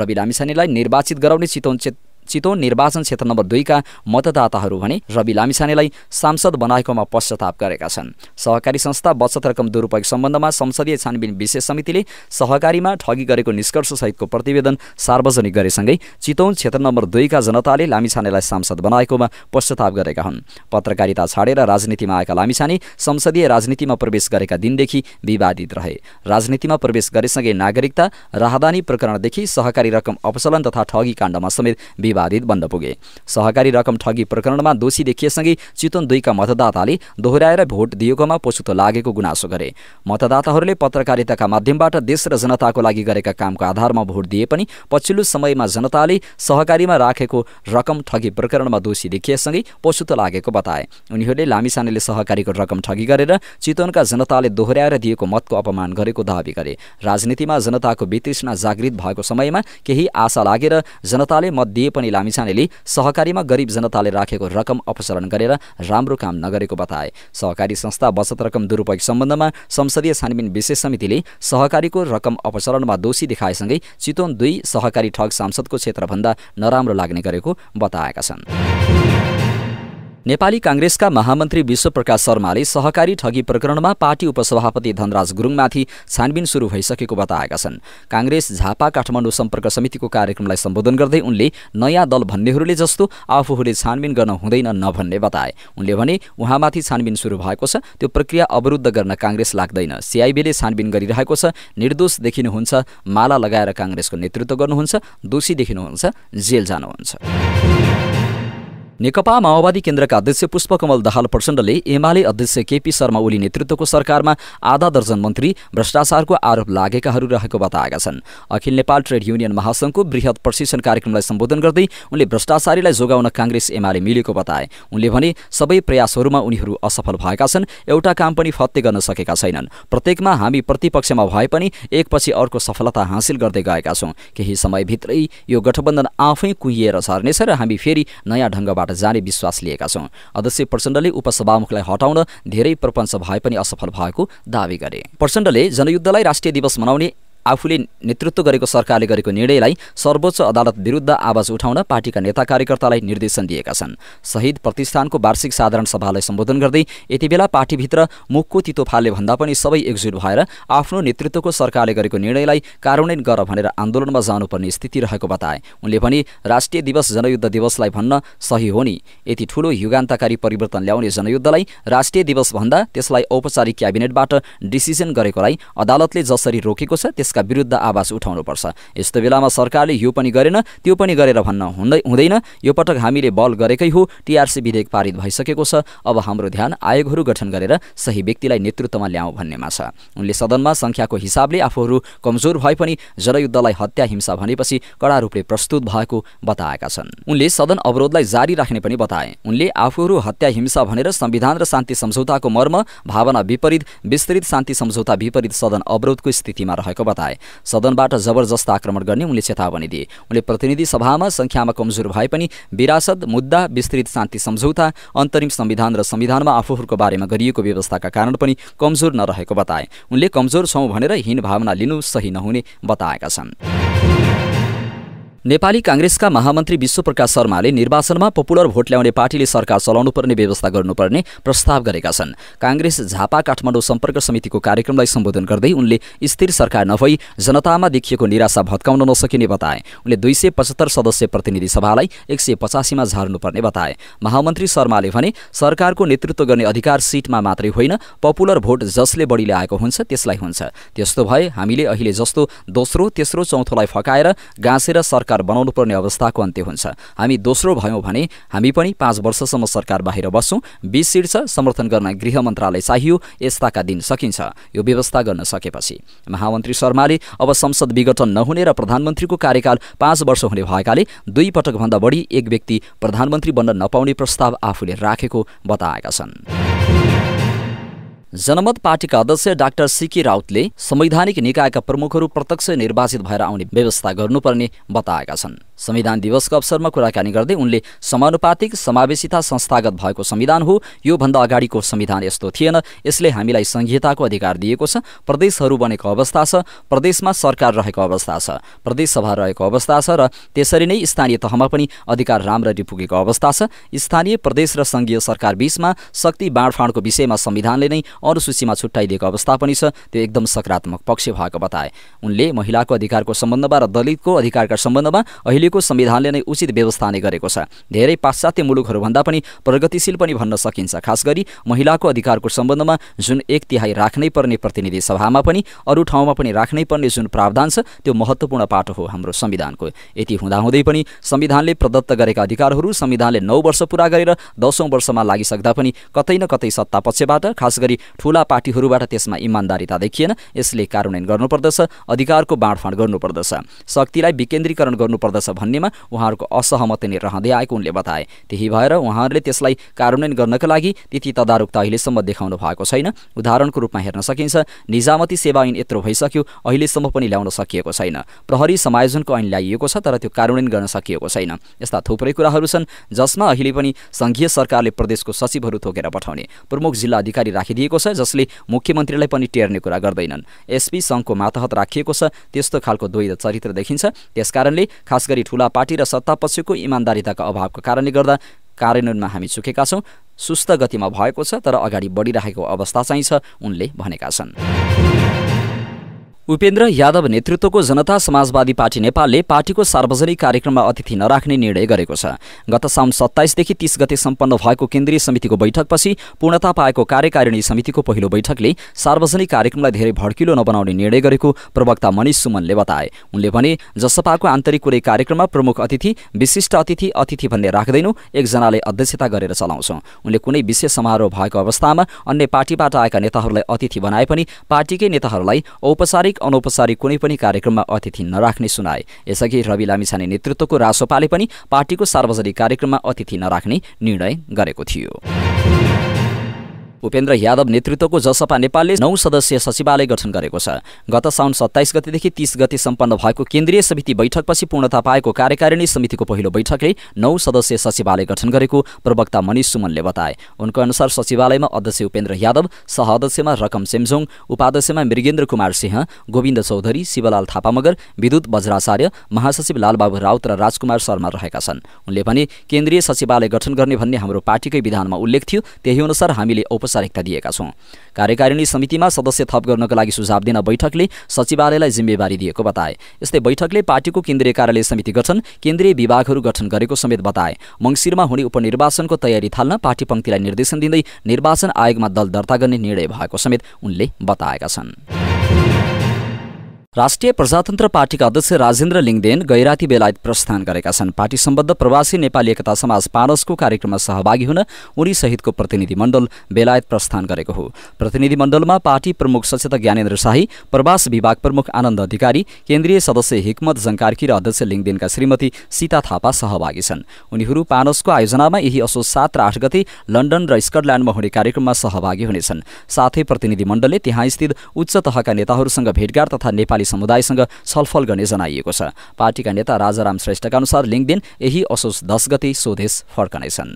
रवि रामिसानीलाई निर्वाचित गराउने चितवन चितवन निर्वाचन क्षेत्र नम्बर दुईका मतदाताहरू भने रवि लामिसानेलाई सांसद बनाएकोमा पश्चाताप गरेका छन् सहकारी संस्था बचत रकम दुरूपयोग सम्बन्धमा संसदीय छानबिन विशेष समितिले सहकारीमा ठगी गरेको निष्कर्ष सहितको प्रतिवेदन सार्वजनिक गरेसँगै चितौन क्षेत्र नम्बर दुईका जनताले लामिछानेलाई सांसद बनाएकोमा पश्चाताप गरेका हुन् पत्रकारिता छाडेर राजनीतिमा आएका लामिछाने संसदीय राजनीतिमा प्रवेश गरेका दिनदेखि विवादित रहे राजनीतिमा प्रवेश गरेसँगै नागरिकता राहदानी प्रकरणदेखि सहकारी रकम अपचलन तथा ठगी काण्डमा समेत विवादित बन्न पुगे सहकारी रकम ठगी प्रकरणमा दोषी देखिएसँगै चितवन दुईका मतदाताले दोहोऱ्याएर भोट दिएकोमा पछुतो लागेको गुनासो गरे मतदाताहरूले पत्रकारिताका माध्यमबाट देश र जनताको लागि गरेका कामको आधारमा भोट दिए पनि पछिल्लो समयमा जनताले सहकारीमा राखेको रकम ठगी प्रकरणमा दोषी देखिएसँगै पछुतो लागेको बताए उनीहरूले लामिसानेले सहकारीको रकम ठगी गरेर चितवनका जनताले दोहोऱ्याएर दिएको मतको अपमान गरेको दावी गरे राजनीतिमा जनताको वितृष्णा जागृत भएको समयमा केही आशा लागेर जनताले मत दिए पनि पनि लामिछानेले सहकारीमा गरिब जनताले राखेको रकम अपसरण गरेर राम्रो काम नगरेको बताए सहकारी संस्था बचत रकम दुरुपयोग सम्बन्धमा संसदीय छानबिन विशेष समितिले सहकारीको रकम अपसरणमा दोषी देखाएसँगै चितवन दुई सहकारी ठग सांसदको क्षेत्रभन्दा नराम्रो लाग्ने गरेको बताएका छन् नेपाली काङ्ग्रेसका महामन्त्री विश्वप्रकाश शर्माले सहकारी ठगी प्रकरणमा पार्टी उपसभापति धनराज गुरुङमाथि छानबिन सुरु भइसकेको बताएका छन् काङ्ग्रेस झापा काठमाडौँ सम्पर्क समितिको कार्यक्रमलाई सम्बोधन गर्दै उनले नयाँ दल भन्नेहरूले जस्तो आफूहरूले छानबिन गर्न हुँदैन नभन्ने बताए उनले भने उहाँमाथि छानबिन सुरु भएको छ त्यो प्रक्रिया अवरुद्ध गर्न काङ्ग्रेस लाग्दैन सिआइबीले छानबिन गरिरहेको छ निर्दोष देखिनुहुन्छ माला लगाएर काङ्ग्रेसको नेतृत्व गर्नुहुन्छ दोषी देखिनुहुन्छ जेल जानुहुन्छ नेकपा माओवादी केन्द्रका अध्यक्ष पुष्पकमल दाहाल प्रचण्डले एमाले अध्यक्ष केपी शर्मा ओली नेतृत्वको सरकारमा आधा दर्जन मन्त्री भ्रष्टाचारको आरोप लागेकाहरू रहेको बताएका छन् अखिल नेपाल ट्रेड युनियन महासंघको वृहत प्रशिक्षण कार्यक्रमलाई सम्बोधन गर्दै उनले भ्रष्टाचारीलाई जोगाउन काङ्ग्रेस एमाले मिलेको बताए उनले भने सबै प्रयासहरूमा उनीहरू असफल भएका छन् एउटा काम पनि फत्ते गर्न सकेका छैनन् प्रत्येकमा हामी प्रतिपक्षमा भए पनि एकपछि अर्को सफलता हासिल गर्दै गएका छौँ केही समयभित्रै यो गठबन्धन आफै कुहिएर सर्नेछ र हामी फेरि नयाँ ढङ्गबाट सभाबाट जाने विश्वास लिएका छौँ अध्यक्ष प्रचण्डले उपसभामुखलाई हटाउन धेरै प्रपञ्च भए पनि असफल भएको दावी गरे प्रचण्डले जनयुद्धलाई राष्ट्रिय दिवस मनाउने आफूले नेतृत्व गरेको सरकारले गरेको निर्णयलाई सर्वोच्च अदालत विरुद्ध आवाज उठाउन पार्टीका नेता कार्यकर्तालाई निर्देशन दिएका छन् शहीद प्रतिष्ठानको वार्षिक साधारण सभालाई सम्बोधन गर्दै यति बेला पार्टीभित्र मुखको तितो फालले भन्दा पनि सबै एकजुट भएर आफ्नो नेतृत्वको सरकारले गरेको निर्णयलाई कार्यान्वयन गर भनेर आन्दोलनमा जानुपर्ने स्थिति रहेको बताए उनले भने राष्ट्रिय दिवस जनयुद्ध दिवसलाई भन्न सही हो नि यति ठूलो युगान्तकारी परिवर्तन ल्याउने जनयुद्धलाई राष्ट्रिय दिवस भन्दा त्यसलाई औपचारिक क्याबिनेटबाट डिसिजन गरेकोलाई अदालतले जसरी रोकेको छ त्यस यसका विरुद्ध आवाज उठाउनुपर्छ यस्तो बेलामा सरकारले यो पनि गरेन त्यो पनि गरेर भन्न हुँदै हुँदैन यो पटक हामीले बल गरेकै हो टिआरसी विधेयक पारित भइसकेको छ अब हाम्रो ध्यान आयोगहरू गठन गरेर सही व्यक्तिलाई नेतृत्वमा ल्याउँ भन्नेमा छ उनले सदनमा सङ्ख्याको हिसाबले आफूहरू कमजोर भए पनि जनयुद्धलाई हत्या हिंसा भनेपछि कडा रूपले प्रस्तुत भएको बताएका छन् उनले सदन अवरोधलाई जारी राख्ने पनि बताए उनले आफूहरू हत्या हिंसा भनेर संविधान र शान्ति सम्झौताको मर्म भावना विपरीत विस्तृत शान्ति सम्झौता विपरीत सदन अवरोधको स्थितिमा रहेको बताए बताए सदनबाट जबरजस्त आक्रमण गर्ने उनले चेतावनी दिए उनले प्रतिनिधि सभामा सङ्ख्यामा कमजोर भए पनि विरासत मुद्दा विस्तृत शान्ति सम्झौता अन्तरिम संविधान र संविधानमा आफूहरूको बारेमा गरिएको व्यवस्थाका कारण पनि कमजोर नरहेको बताए उनले कमजोर छौँ भनेर हीन भावना लिनु सही नहुने बताएका छन् नेपाली काङ्ग्रेसका महामन्त्री विश्वप्रकाश शर्माले निर्वाचनमा पपुलर भोट ल्याउने पार्टीले सरकार चलाउनुपर्ने व्यवस्था गर्नुपर्ने प्रस्ताव गरेका छन् काङ्ग्रेस झापा काठमाडौँ सम्पर्क समितिको कार्यक्रमलाई सम्बोधन गर्दै उनले स्थिर सरकार नभई जनतामा देखिएको निराशा भत्काउन नसकिने बताए उनले दुई सय पचहत्तर सदस्य प्रतिनिधि सभालाई एक सय पचासीमा झार्नुपर्ने बताए महामन्त्री शर्माले भने सरकारको नेतृत्व गर्ने अधिकार सिटमा मात्रै होइन पपुलर भोट जसले बढी ल्याएको हुन्छ त्यसलाई हुन्छ त्यस्तो भए हामीले अहिले जस्तो दोस्रो तेस्रो चौथोलाई फकाएर गाँसेर सरकार सरकार पर्ने अवस्थाको अन्त्य हुन्छ हामी दोस्रो भयौँ भने हामी पनि पाँच वर्षसम्म सरकार बाहिर बस्छौँ बिस सिट छ समर्थन गर्न गृह मन्त्रालय चाहियो यस्ताका दिन सकिन्छ यो व्यवस्था गर्न सकेपछि महामन्त्री शर्माले अब संसद विघटन नहुने र प्रधानमन्त्रीको कार्यकाल पाँच वर्ष हुने भएकाले दुई पटक भन्दा बढी एक व्यक्ति प्रधानमन्त्री बन्न नपाउने प्रस्ताव आफूले राखेको बताएका छन् जनमत पार्टीका अध्यक्ष डाक्टर सिके राउतले संवैधानिक निकायका प्रमुखहरू प्रत्यक्ष निर्वाचित भएर आउने व्यवस्था गर्नुपर्ने बताएका छन् संविधान दिवसको अवसरमा कुराकानी गर्दै उनले समानुपातिक समावेशिता संस्थागत भएको संविधान हो योभन्दा अगाडिको संविधान यस्तो थिएन यसले हामीलाई संहिताको अधिकार दिएको छ प्रदेशहरू बनेको अवस्था छ प्रदेशमा सरकार रहेको अवस्था छ प्रदेशसभा रहेको अवस्था छ र त्यसरी नै स्थानीय तहमा पनि अधिकार राम्ररी पुगेको अवस्था छ स्थानीय प्रदेश र सङ्घीय सरकार बीचमा शक्ति बाँडफाँडको विषयमा संविधानले नै अरू सूचीमा छुट्याइदिएको अवस्था पनि छ त्यो एकदम सकारात्मक पक्ष भएको बताए उनले महिलाको अधिकारको सम्बन्धमा र दलितको अधिकारका सम्बन्धमा अहिलेको संविधानले नै उचित व्यवस्था नै गरेको छ धेरै पाश्चात्य मुलुकहरूभन्दा पनि प्रगतिशील पनि भन्न सकिन्छ खास गरी महिलाको अधिकारको सम्बन्धमा जुन एक तिहाई राख्नै पर्ने प्रतिनिधि सभामा पनि अरू ठाउँमा पनि राख्नै पर्ने जुन प्रावधान छ त्यो महत्त्वपूर्ण पाटो हो हाम्रो संविधानको यति हुँदाहुँदै पनि संविधानले प्रदत्त गरेका अधिकारहरू संविधानले नौ वर्ष पुरा गरेर दसौँ वर्षमा लागिसक्दा पनि कतै न कतै सत्ता पक्षबाट खास गरी ठूला पार्टीहरूबाट त्यसमा इमान्दारिता देखिएन यसले कार्यान्वयन गर्नुपर्दछ अधिकारको बाँडफाँड गर्नुपर्दछ शक्तिलाई विकेन्द्रीकरण गर्नुपर्दछ भन्नेमा उहाँहरूको असहमति नै रहँदै आएको उनले बताए त्यही भएर उहाँहरूले त्यसलाई कार्यान्वयन गर्नका लागि त्यति तदारुकता अहिलेसम्म देखाउनु भएको छैन उदाहरणको रूपमा हेर्न सकिन्छ निजामती सेवा ऐन यत्रो भइसक्यो अहिलेसम्म पनि ल्याउन सकिएको छैन प्रहरी समायोजनको ऐन ल्याइएको छ तर त्यो कार्यान्वयन गर्न सकिएको छैन यस्ता थुप्रै कुराहरू छन् जसमा अहिले पनि सङ्घीय सरकारले प्रदेशको सचिवहरू थोकेर पठाउने प्रमुख जिल्ला अधिकारी राखिदिएको गरिएको छ जसले मुख्यमन्त्रीलाई पनि टेर्ने कुरा गर्दैनन् एसपी सङ्घको मातहत राखिएको छ त्यस्तो खालको द्वैध चरित्र देखिन्छ त्यसकारणले खास गरी ठुला पार्टी र सत्तापछिको इमान्दारिताका अभावको कारणले गर्दा कार्यान्वयनमा हामी चुकेका छौँ सुस्त गतिमा भएको छ तर अगाडि बढिरहेको अवस्था चाहिँ छ उनले भनेका छन् उपेन्द्र यादव नेतृत्वको जनता समाजवादी पार्टी नेपालले पार्टीको सार्वजनिक कार्यक्रममा अतिथि नराख्ने निर्णय गरेको छ गत साउन सत्ताइसदेखि तीस गते सम्पन्न भएको केन्द्रीय समितिको बैठकपछि पूर्णता पाएको कार्यकारिणी समितिको पहिलो बैठकले सार्वजनिक कार्यक्रमलाई धेरै भड्किलो नबनाउने निर्णय गरेको प्रवक्ता मनिष सुमनले बताए उनले भने जसपाको आन्तरिक कुनै कार्यक्रममा प्रमुख अतिथि विशिष्ट अतिथि अतिथि भन्ने राख्दैनौँ एकजनाले अध्यक्षता गरेर चलाउँछौँ उनले कुनै विशेष समारोह भएको अवस्थामा अन्य पार्टीबाट आएका नेताहरूलाई अतिथि बनाए पनि पार्टीकै नेताहरूलाई औपचारिक औपचारिक अनौपचारिक कुनै पनि कार्यक्रममा अतिथि नराख्ने सुनाए यसअघि रवि लामिछाने नेतृत्वको रासोपाले पनि पार्टीको सार्वजनिक कार्यक्रममा अतिथि नराख्ने निर्णय गरेको थियो उपेन्द्र यादव नेतृत्वको जसपा नेपालले नौ सदस्यीय सचिवालय गठन गरेको छ गत साउन सत्ताइस गतिदेखि तीस गति सम्पन्न भएको केन्द्रीय समिति बैठकपछि पूर्णता पाएको कार्यकारिणी समितिको पहिलो बैठकले नौ सदस्यीय सचिवालय गठन गरेको प्रवक्ता मनिष सुमनले बताए उनको अनुसार सचिवालयमा अध्यक्ष उपेन्द्र यादव सह अध्यक्षमा रकम सेमजोङ उपाध्यक्षमा मृगेन्द्र कुमार सिंह गोविन्द चौधरी शिवलाल थापा मगर विद्युत वज्राचार्य महासचिव लालबाबु राउत र राजकुमार शर्मा रहेका छन् उनले भने केन्द्रीय सचिवालय गठन गर्ने भन्ने हाम्रो पार्टीकै विधानमा उल्लेख थियो त्यही अनुसार हामीले औपचारिक औपचारिकता दिएका छौँ कार्यकारिणी समितिमा सदस्य थप गर्नका लागि सुझाव दिन बैठकले सचिवालयलाई जिम्मेवारी दिएको बताए यस्तै बैठकले पार्टीको केन्द्रीय कार्यालय समिति गठन केन्द्रीय विभागहरू गठन गरेको समेत बताए मङ्सिरमा हुने उपनिर्वाचनको तयारी थाल्न पार्टी पङ्क्तिलाई निर्देशन दिँदै निर्वाचन आयोगमा दल दर्ता गर्ने निर्णय भएको समेत उनले बताएका छन् राष्ट्रिय प्रजातन्त्र पार्टीका अध्यक्ष राजेन्द्र लिङदेन गैराती बेलायत प्रस्थान गरेका छन् पार्टी सम्बद्ध प्रवासी नेपाली एकता समाज पारसको कार्यक्रममा सहभागी हुन उनी सहितको प्रतिनिधिमण्डल बेलायत प्रस्थान गरेको हो प्रतिनिधिमण्डलमा पार्टी प्रमुख सचेतक ज्ञानेन्द्र शाही प्रवास विभाग प्रमुख आनन्द अधिकारी केन्द्रीय सदस्य हिक्मत जङ्कार्की र अध्यक्ष लिङदेनका श्रीमती सीता थापा सहभागी छन् उनीहरू पारसको आयोजनामा यही असो सात र आठ गते लन्डन र स्कटल्याण्डमा हुने कार्यक्रममा सहभागी हुनेछन् साथै प्रतिनिधिमण्डलले त्यहाँ स्थित उच्च तहका नेताहरूसँग भेटघाट तथा नेपाली समुदायसँग छलफल गर्ने जनाइएको छ पार्टीका नेता राजाराम श्रेष्ठका अनुसार लिङ्गदिन यही असोज दस गते स्वदेश फर्कनेछन्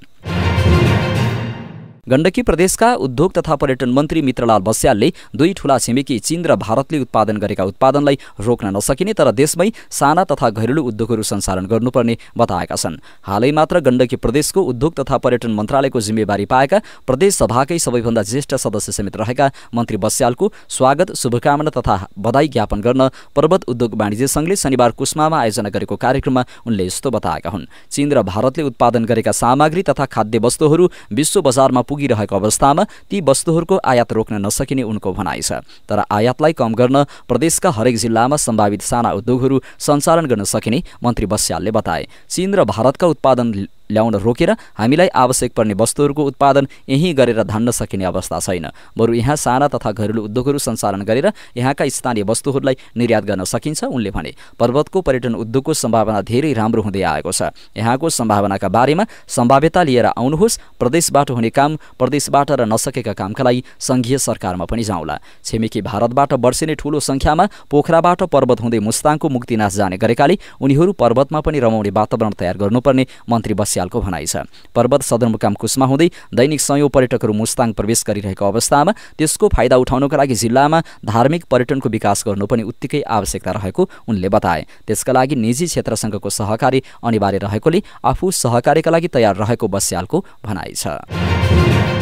गण्डकी प्रदेशका उद्योग तथा पर्यटन मन्त्री मित्रलाल बस्यालले दुई ठूला छिमेकी चीन र भारतले उत्पादन गरेका उत्पादनलाई रोक्न नसकिने तर देशमै साना तथा घरेलु उद्योगहरू सञ्चालन गर्नुपर्ने बताएका छन् हालै मात्र गण्डकी प्रदेशको उद्योग तथा पर्यटन मन्त्रालयको जिम्मेवारी पाएका प्रदेश सभाकै सबैभन्दा ज्येष्ठ सदस्य समेत रहेका मन्त्री बस्यालको स्वागत शुभकामना तथा बधाई ज्ञापन गर्न पर्वत उद्योग वाणिज्य संघले शनिबार कुस्मामा आयोजना गरेको कार्यक्रममा उनले यस्तो बताएका हुन् चीन र भारतले उत्पादन गरेका सामग्री तथा खाद्य वस्तुहरू विश्व बजारमा पुगे पुगिरहेको अवस्थामा ती वस्तुहरूको आयात रोक्न नसकिने उनको भनाइ छ तर आयातलाई कम गर्न प्रदेशका हरेक जिल्लामा सम्भावित साना उद्योगहरू सञ्चालन गर्न सकिने मन्त्री बस्यालले बताए चीन र भारतका उत्पादन ल्याउन रोकेर हामीलाई आवश्यक पर्ने वस्तुहरूको उत्पादन यहीँ गरेर धान्न सकिने अवस्था छैन बरु यहाँ साना तथा घरेलु उद्योगहरू सञ्चालन गरेर यहाँका स्थानीय वस्तुहरूलाई निर्यात गर्न सकिन्छ उनले भने पर्वतको पर्यटन उद्योगको सम्भावना धेरै राम्रो हुँदै आएको छ यहाँको सम्भावनाका बारेमा सम्भाव्यता लिएर आउनुहोस् प्रदेशबाट हुने काम प्रदेशबाट र नसकेका कामका लागि सङ्घीय सरकारमा पनि जाउँला छिमेकी भारतबाट वर्षिने ठूलो सङ्ख्यामा पोखराबाट पर्वत हुँदै मुस्ताङको मुक्तिनाश जाने गरेकाले उनीहरू पर्वतमा पनि रमाउने वातावरण तयार गर्नुपर्ने मन्त्री बस्या खनासियालको भनाइ छ पर्वत सदरमुकाम कुसमा हुँदै दैनिक सयौँ पर्यटकहरू मुस्ताङ प्रवेश गरिरहेको अवस्थामा त्यसको फाइदा उठाउनको लागि जिल्लामा धार्मिक पर्यटनको विकास गर्नु पनि उत्तिकै आवश्यकता रहेको उनले बताए त्यसका लागि निजी क्षेत्रसँगको सहकारी अनिवार्य रहेकोले आफू सहकारीका लागि तयार रहेको बस्यालको भनाइ छ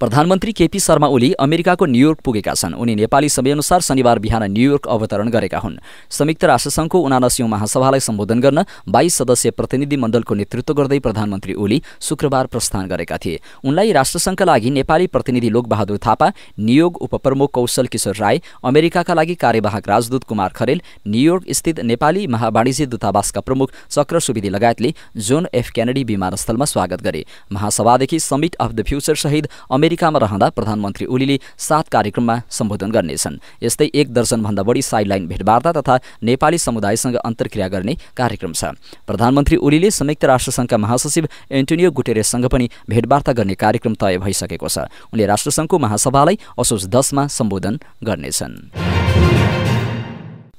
प्रधानमन्त्री केपी शर्मा ओली अमेरिकाको न्युयोर्क पुगेका छन् उनी नेपाली समयअनुसार शनिबार बिहान न्युयोर्क अवतरण गरेका हुन् संयुक्त राष्ट्रसङ्घको उनासियौँ महासभालाई सम्बोधन गर्न बाइस सदस्यीय प्रतिनिधिमण्डलको नेतृत्व गर्दै प्रधानमन्त्री ओली शुक्रबार प्रस्थान गरेका थिए उनलाई राष्ट्रसङ्घका लागि नेपाली प्रतिनिधि लोकबहादुर थापा नियोग उपप्रमुख कौशल किशोर राई अमेरिकाका लागि कार्यवाहक राजदूत कुमार खरेल न्युयोर्क स्थित नेपाली महावाणिज्य दूतावासका प्रमुख चक्र सुविधि लगायतले जोन एफ क्यानेडी विमानस्थलमा स्वागत गरे महासभादेखि समिट अफ द फ्युचर सहित अमेरिकामा रहँदा प्रधानमन्त्री ओलीले सात कार्यक्रममा सम्बोधन गर्नेछन् यस्तै एक दर्जनभन्दा बढी साइडलाइन भेटवार्ता तथा नेपाली समुदायसँग अन्तर्क्रिया गर्ने कार्यक्रम छ प्रधानमन्त्री ओलीले संयुक्त राष्ट्रसङ्घका महासचिव एन्टोनियो गुटेरेससँग पनि भेटवार्ता गर्ने कार्यक्रम तय भइसकेको छ उनले राष्ट्रसङ्घको महासभालाई असोज दसमा सम्बोधन गर्नेछन्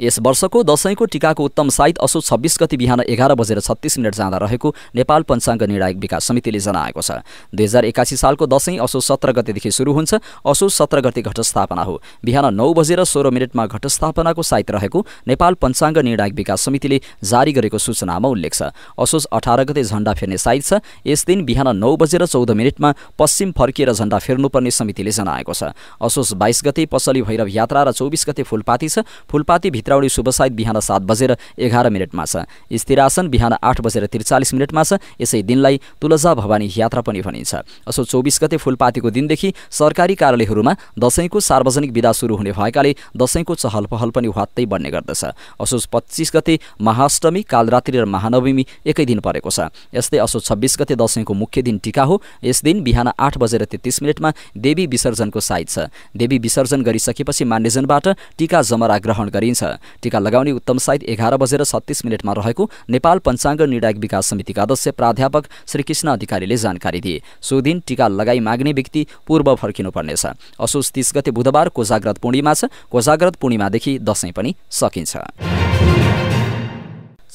यस वर्षको दसैँको टिकाको उत्तम साइत असो छब्बिस गति बिहान एघार बजेर छत्तिस मिनट जाँदा रहेको नेपाल पञ्चाङ्ग निर्णायक विकास समितिले जनाएको छ दुई हजार एकासी सालको दसैँ असो सत्र गतेदेखि सुरु हुन्छ असो सत्र गते घटस्थापना हो बिहान नौ बजेर सोह्र मिनटमा घटस्थापनाको साइत रहेको नेपाल पञ्चाङ्ग निर्णायक विकास समितिले जारी गरेको सूचनामा उल्लेख छ असोज अठार गते झण्डा फेर्ने साइत छ यस दिन बिहान नौ बजेर चौध मिनटमा पश्चिम फर्किएर झण्डा फेर्नुपर्ने समितिले जनाएको छ असोज बाइस गते पसली भैरव यात्रा र चौबिस गते फुलपाती छ भित्र मित्रौडी शुभसाइत बिहान सात बजेर एघार मिनटमा छ स्थिरासन बिहान आठ बजेर त्रिचालिस मिनटमा छ यसै दिनलाई तुलजा भवानी यात्रा पनि भनिन्छ असो चौबिस गते फुलपातीको दिनदेखि सरकारी कार्यालयहरूमा दसैँको सार्वजनिक विदा सुरु हुने भएकाले दसैँको चहल पहल पनि वात्तै बढ्ने गर्दछ असोज पच्चिस गते महाअष्टमी कालरात्रि र महानवमी एकै दिन परेको छ यस्तै असोज छब्बिस गते दसैँको मुख्य दिन टिका हो यस दिन बिहान आठ बजेर तेत्तिस मिनटमा देवी विसर्जनको साइत छ देवी विसर्जन गरिसकेपछि मान्यजनबाट टिका जमरा ग्रहण गरिन्छ टीका लगाउने उत्तम साइत एघार बजेर छत्तिस मिनटमा रहेको नेपाल पञ्चाङ्ग निर्णायक विकास समितिका अध्यक्ष प्राध्यापक श्रीकृष्ण अधिकारीले जानकारी दिए सो दिन टीका लगाई माग्ने व्यक्ति पूर्व फर्किनुपर्नेछ असोज तिस गते बुधबार कोजाग्रत पूर्णिमा छ कोजाग्रत पूर्णिमादेखि दसैँ पनि सकिन्छ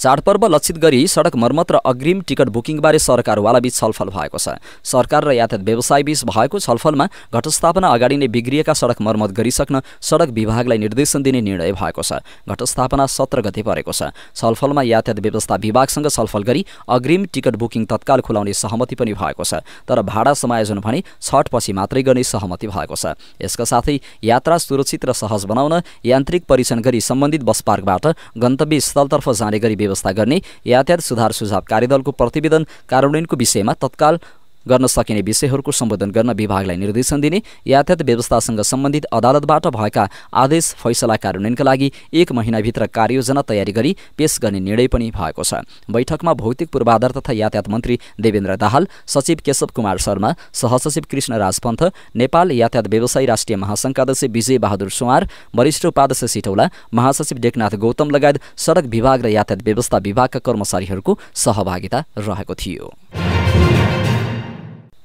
चाडपर्व लक्षित गरी सडक मर्मत र अग्रिम टिकट बुकिङबारे सरकारवालाबीच छलफल भएको छ सरकार र यातायात व्यवसायबीच भएको छलफलमा घटस्थापना अगाडि नै बिग्रिएका सडक मर्मत गरिसक्न सडक विभागलाई निर्देशन दिने निर्णय भएको छ घटस्थापना सत्र गते परेको छ छलफलमा यातायात व्यवस्था विभागसँग छलफल गरी अग्रिम टिकट बुकिङ तत्काल खुलाउने सहमति पनि भएको छ तर भाडा समायोजन भने छठपछि मात्रै गर्ने सहमति भएको छ यसका साथै यात्रा सुरक्षित र सहज बनाउन यान्त्रिक परीक्षण गरी सम्बन्धित बस पार्कबाट गन्तव्य स्थलतर्फ जाने गरी व्यवस्था गर्ने यातायात सुधार सुझाव कार्यदलको प्रतिवेदन कार्यान्वयनको विषयमा तत्काल गर्न सकिने विषयहरूको सम्बोधन गर्न विभागलाई निर्देशन दिने यातायात व्यवस्थासँग सम्बन्धित अदालतबाट भएका आदेश फैसला कार्यान्वयनका लागि एक महिनाभित्र कार्ययोजना तयारी गरी पेश गर्ने निर्णय पनि भएको छ बैठकमा भौतिक पूर्वाधार तथा यातायात मन्त्री देवेन्द्र दाहाल सचिव केशव कुमार शर्मा सहसचिव कृष्ण राजपन्थ नेपाल यातायात व्यवसायी राष्ट्रिय महासङ्घका अध्यक्ष विजय बहादुर सुवार वरिष्ठ उपाध्यक्ष सिटौला महासचिव डेकनाथ गौतम लगायत सडक विभाग र यातायात व्यवस्था विभागका कर्मचारीहरूको सहभागिता रहेको थियो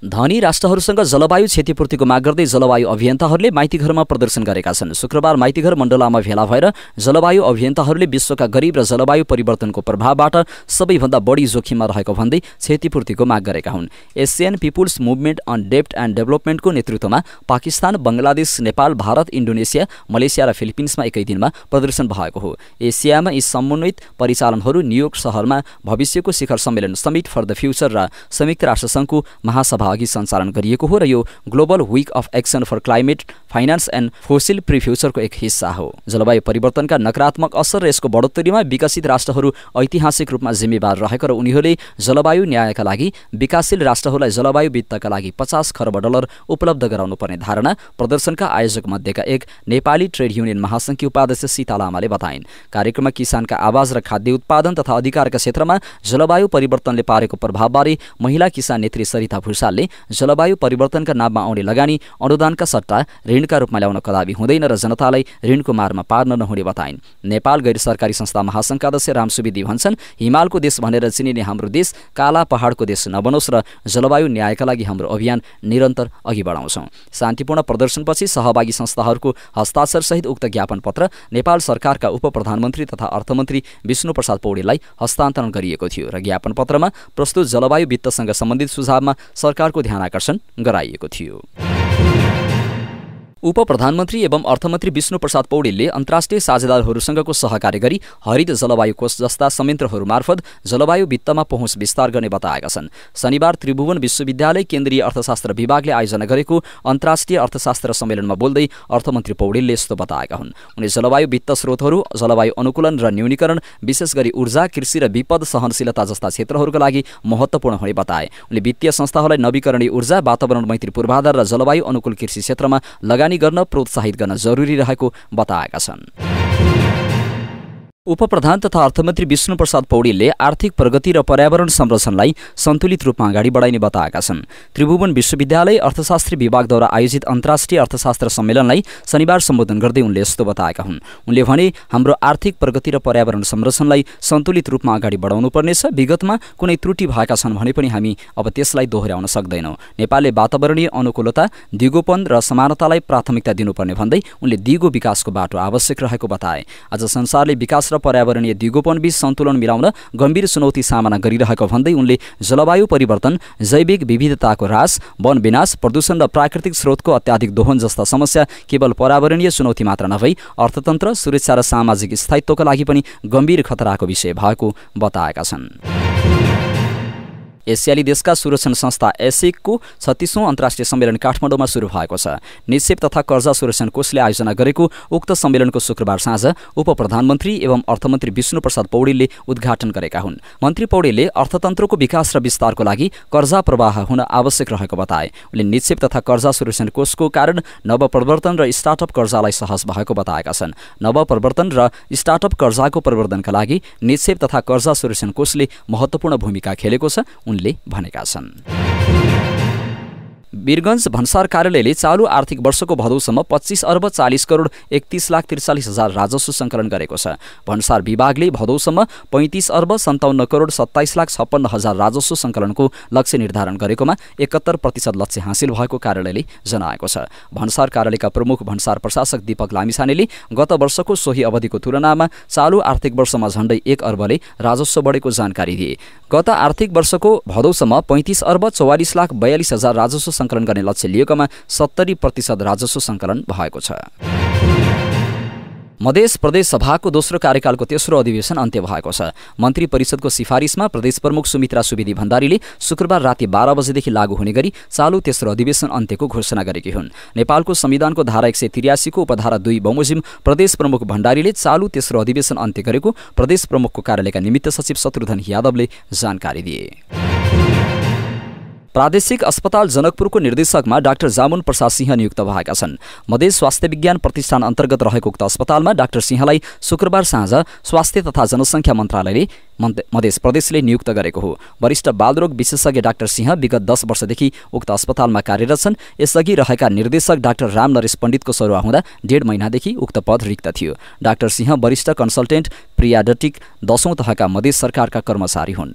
धनी राष्ट्रहरूसँग जलवायु क्षतिपूर्तिको माग गर्दै जलवायु अभियन्ताहरूले माइतीघरमा प्रदर्शन गरेका छन् शुक्रबार माइतीघर मण्डलामा भेला भएर जलवायु अभियन्ताहरूले विश्वका गरिब र जलवायु परिवर्तनको प्रभावबाट सबैभन्दा बढी जोखिममा रहेको भन्दै क्षतिपूर्तिको माग गरेका हुन् एसियन पिपुल्स मुभमेन्ट अन डेप्ट एन्ड डेभलपमेन्टको नेतृत्वमा पाकिस्तान बङ्गलादेश नेपाल भारत इन्डोनेसिया मलेसिया र फिलिपिन्समा एकै दिनमा प्रदर्शन भएको हो एसियामा यी समन्वित परिचालनहरू न्युयोर्क सहरमा भविष्यको शिखर सम्मेलन समिट फर द फ्युचर र संयुक्त राष्ट्रसङ्घको महासभा अघि सञ्चालन गरिएको हो र यो Global Week of Action for Climate Finance and Fossil प्रिफ्युचरको फ्युचरको एक हिस्सा हो जलवायु परिवर्तनका नकारात्मक असर र यसको बढोत्तरीमा विकसित राष्ट्रहरू ऐतिहासिक रूपमा जिम्मेवार रहेको र उनीहरूले जलवायु न्यायका लागि विकासशील राष्ट्रहरूलाई जलवायु वित्तका लागि पचास खर्ब डलर उपलब्ध गराउनुपर्ने धारणा प्रदर्शनका आयोजक मध्येका एक नेपाली ट्रेड युनियन महासङ्घकी उपाध्यक्ष सीता लामाले बताइन् कार्यक्रममा किसानका आवाज र खाद्य उत्पादन तथा अधिकारका क्षेत्रमा जलवायु परिवर्तनले पारेको प्रभावबारे महिला किसान नेत्री सरिता भूषालले सरकारले जलवायु परिवर्तनका नाममा आउने लगानी अनुदानका सट्टा ऋणका रूपमा ल्याउन कदापि हुँदैन र जनतालाई ऋणको मारमा पार्न नहुने बताइन् नेपाल गैर सरकारी संस्था महासङ्घका अध्यक्ष राम सुविदी भन्छन् हिमालको देश भनेर चिनिने हाम्रो देश काला पहाडको देश नबनोस् र जलवायु न्यायका लागि हाम्रो अभियान निरन्तर अघि बढाउँछौँ शान्तिपूर्ण प्रदर्शनपछि सहभागी संस्थाहरूको हस्ताक्षरसहित उक्त ज्ञापन पत्र नेपाल सरकारका उप प्रधानमन्त्री तथा अर्थमन्त्री विष्णु प्रसाद पौडेललाई हस्तान्तरण गरिएको थियो र ज्ञापन पत्रमा प्रस्तुत जलवायु वित्तसँग सम्बन्धित सुझावमा सरकार सरकारको ध्यान आकर्षण गराइएको थियो उप प्रधानमन्त्री एवं अर्थमन्त्री विष्णुप्रसाद पौडेलले अन्तर्राष्ट्रिय साझेदारहरूसँगको सहकार्य गरी हरित जलवायु कोष जस्ता संयन्त्रहरू मार्फत जलवायु वित्तमा पहुँच विस्तार गर्ने बताएका छन् शनिबार त्रिभुवन विश्वविद्यालय केन्द्रीय अर्थशास्त्र विभागले आयोजना गरेको अन्तर्राष्ट्रिय अर्थशास्त्र सम्मेलनमा बोल्दै अर्थमन्त्री पौडेलले यस्तो बताएका हुन् उनी जलवायु वित्त स्रोतहरू जलवायु अनुकूलन र न्यूनीकरण विशेष गरी ऊर्जा कृषि र विपद सहनशीलता जस्ता क्षेत्रहरूका लागि महत्त्वपूर्ण हुने बताए उनले वित्तीय संस्थाहरूलाई नवीकरणीय ऊर्जा वातावरण मैत्री पूर्वाधार र जलवायु अनुकूल कृषि क्षेत्रमा लगानी लगानी गर्न प्रोत्साहित गर्न जरुरी रहेको बताएका छन् उपप्रधान तथा अर्थमन्त्री विष्णुप्रसाद पौडेलले आर्थिक प्रगति र पर्यावरण संरक्षणलाई सन्तुलित रूपमा अगाडि बढाइने बताएका छन् त्रिभुवन विश्वविद्यालय अर्थशास्त्री विभागद्वारा आयोजित अन्तर्राष्ट्रिय अर्थशास्त्र सम्मेलनलाई शनिबार सम्बोधन गर्दै उनले यस्तो बताएका हुन् उनले भने हाम्रो आर्थिक प्रगति र पर्यावरण संरक्षणलाई सन्तुलित रूपमा अगाडि बढाउनु पर्नेछ विगतमा कुनै त्रुटि भएका छन् भने पनि हामी अब त्यसलाई दोहोऱ्याउन सक्दैनौँ नेपालले वातावरणीय अनुकूलता दिगोपन र समानतालाई प्राथमिकता दिनुपर्ने भन्दै उनले दिगो विकासको बाटो आवश्यक रहेको बताए आज संसारले विकास र पर्यावरणीय दिगोपन बीच सन्तुलन मिलाउन गम्भीर चुनौती सामना गरिरहेको भन्दै उनले जलवायु परिवर्तन जैविक विविधताको ह्रास वन विनाश प्रदूषण र प्राकृतिक स्रोतको अत्याधिक दोहन जस्ता समस्या केवल पर्यावरणीय चुनौती मात्र नभई अर्थतन्त्र सुरक्षा र सामाजिक स्थायित्वका लागि पनि गम्भीर खतराको विषय भएको बताएका छन् एसियाली देशका सुरक्षण संस्था एसिकको छत्तिसौँ अन्तर्राष्ट्रिय सम्मेलन काठमाडौँमा सुरु भएको छ निक्षेप तथा कर्जा सुरक्षण कोषले आयोजना गरेको उक्त सम्मेलनको शुक्रबार साँझ उप प्रधानमन्त्री एवं अर्थमन्त्री विष्णुप्रसाद पौडेलले उद्घाटन गरेका हुन् मन्त्री पौडेलले अर्थतन्त्रको विकास र विस्तारको लागि कर्जा प्रवाह हुन आवश्यक रहेको बताए उनले निक्षेप तथा कर्जा सुरक्षण कोषको कारण नवप्रवर्तन र स्टार्टअप कर्जालाई सहज भएको बताएका छन् नवप्रवर्तन र स्टार्टअप कर्जाको प्रवर्धनका लागि निक्षेप तथा कर्जा सुरक्षण कोषले महत्त्वपूर्ण भूमिका खेलेको छ उनले भनेका छन् वीरगञ्ज भन्सार कार्यालयले चालु आर्थिक वर्षको भदौसम्म पच्चिस अर्ब चालिस करोड एकतिस लाख त्रिचालिस हजार राजस्व सङ्कलन गरेको छ भन्सार विभागले भदौसम्म पैँतिस अर्ब सन्ताउन्न करोड सत्ताइस लाख छप्पन्न हजार राजस्व सङ्कलनको लक्ष्य निर्धारण गरेकोमा एकहत्तर प्रतिशत लक्ष्य हासिल भएको कार्यालयले जनाएको छ भन्सार कार्यालयका प्रमुख भन्सार प्रशासक दीपक लामिसानेले गत वर्षको सोही अवधिको तुलनामा चालु आर्थिक वर्षमा झण्डै एक अर्बले राजस्व बढेको जानकारी दिए गत आर्थिक वर्षको भदौसम्म पैँतिस अर्ब चौवालिस लाख बयालिस हजार राजस्व सङ्कलन गर्ने लक्ष्य लिएकोमा सत्तरी प्रतिशत राजस्व सङ्कलन भएको छ मधेस प्रदेश सभाको दोस्रो कार्यकालको तेस्रो अधिवेशन अन्त्य भएको छ मन्त्री परिषदको सिफारिसमा प्रदेश प्रमुख सुमित्रा सुवेदी भण्डारीले शुक्रबार राति बाह्र बजेदेखि लागू हुने गरी चालु तेस्रो अधिवेशन अन्त्यको घोषणा गरेकी हुन् नेपालको संविधानको धारा एक सय त्रियासीको उपधारा दुई बमोजिम प्रदेश प्रमुख भण्डारीले चालु तेस्रो अधिवेशन अन्त्य गरेको प्रदेश प्रमुखको कार्यालयका निमित्त सचिव शत्रुधन यादवले जानकारी दिए प्रादेशिक अस्पताल जनकपुरको निर्देशकमा डाक्टर जामुन प्रसाद सिंह नियुक्त भएका छन् मधेस स्वास्थ्य विज्ञान प्रतिष्ठान अन्तर्गत रहेको उक्त अस्पतालमा डाक्टर सिंहलाई शुक्रबार साँझ स्वास्थ्य तथा जनसङ्ख्या मन्त्रालयले मधेस प्रदेशले नियुक्त गरेको हो वरिष्ठ बालरोग विशेषज्ञ डाक्टर सिंह विगत दस वर्षदेखि उक्त अस्पतालमा कार्यरत छन् यसअघि रहेका निर्देशक डाक्टर राम नरेश पण्डितको सरुवा हुँदा डेढ महिनादेखि उक्त पद रिक्त थियो डाक्टर सिंह वरिष्ठ कन्सल्टेन्ट प्रियाडटिक दशौँ तहका मधेस सरकारका कर्मचारी हुन्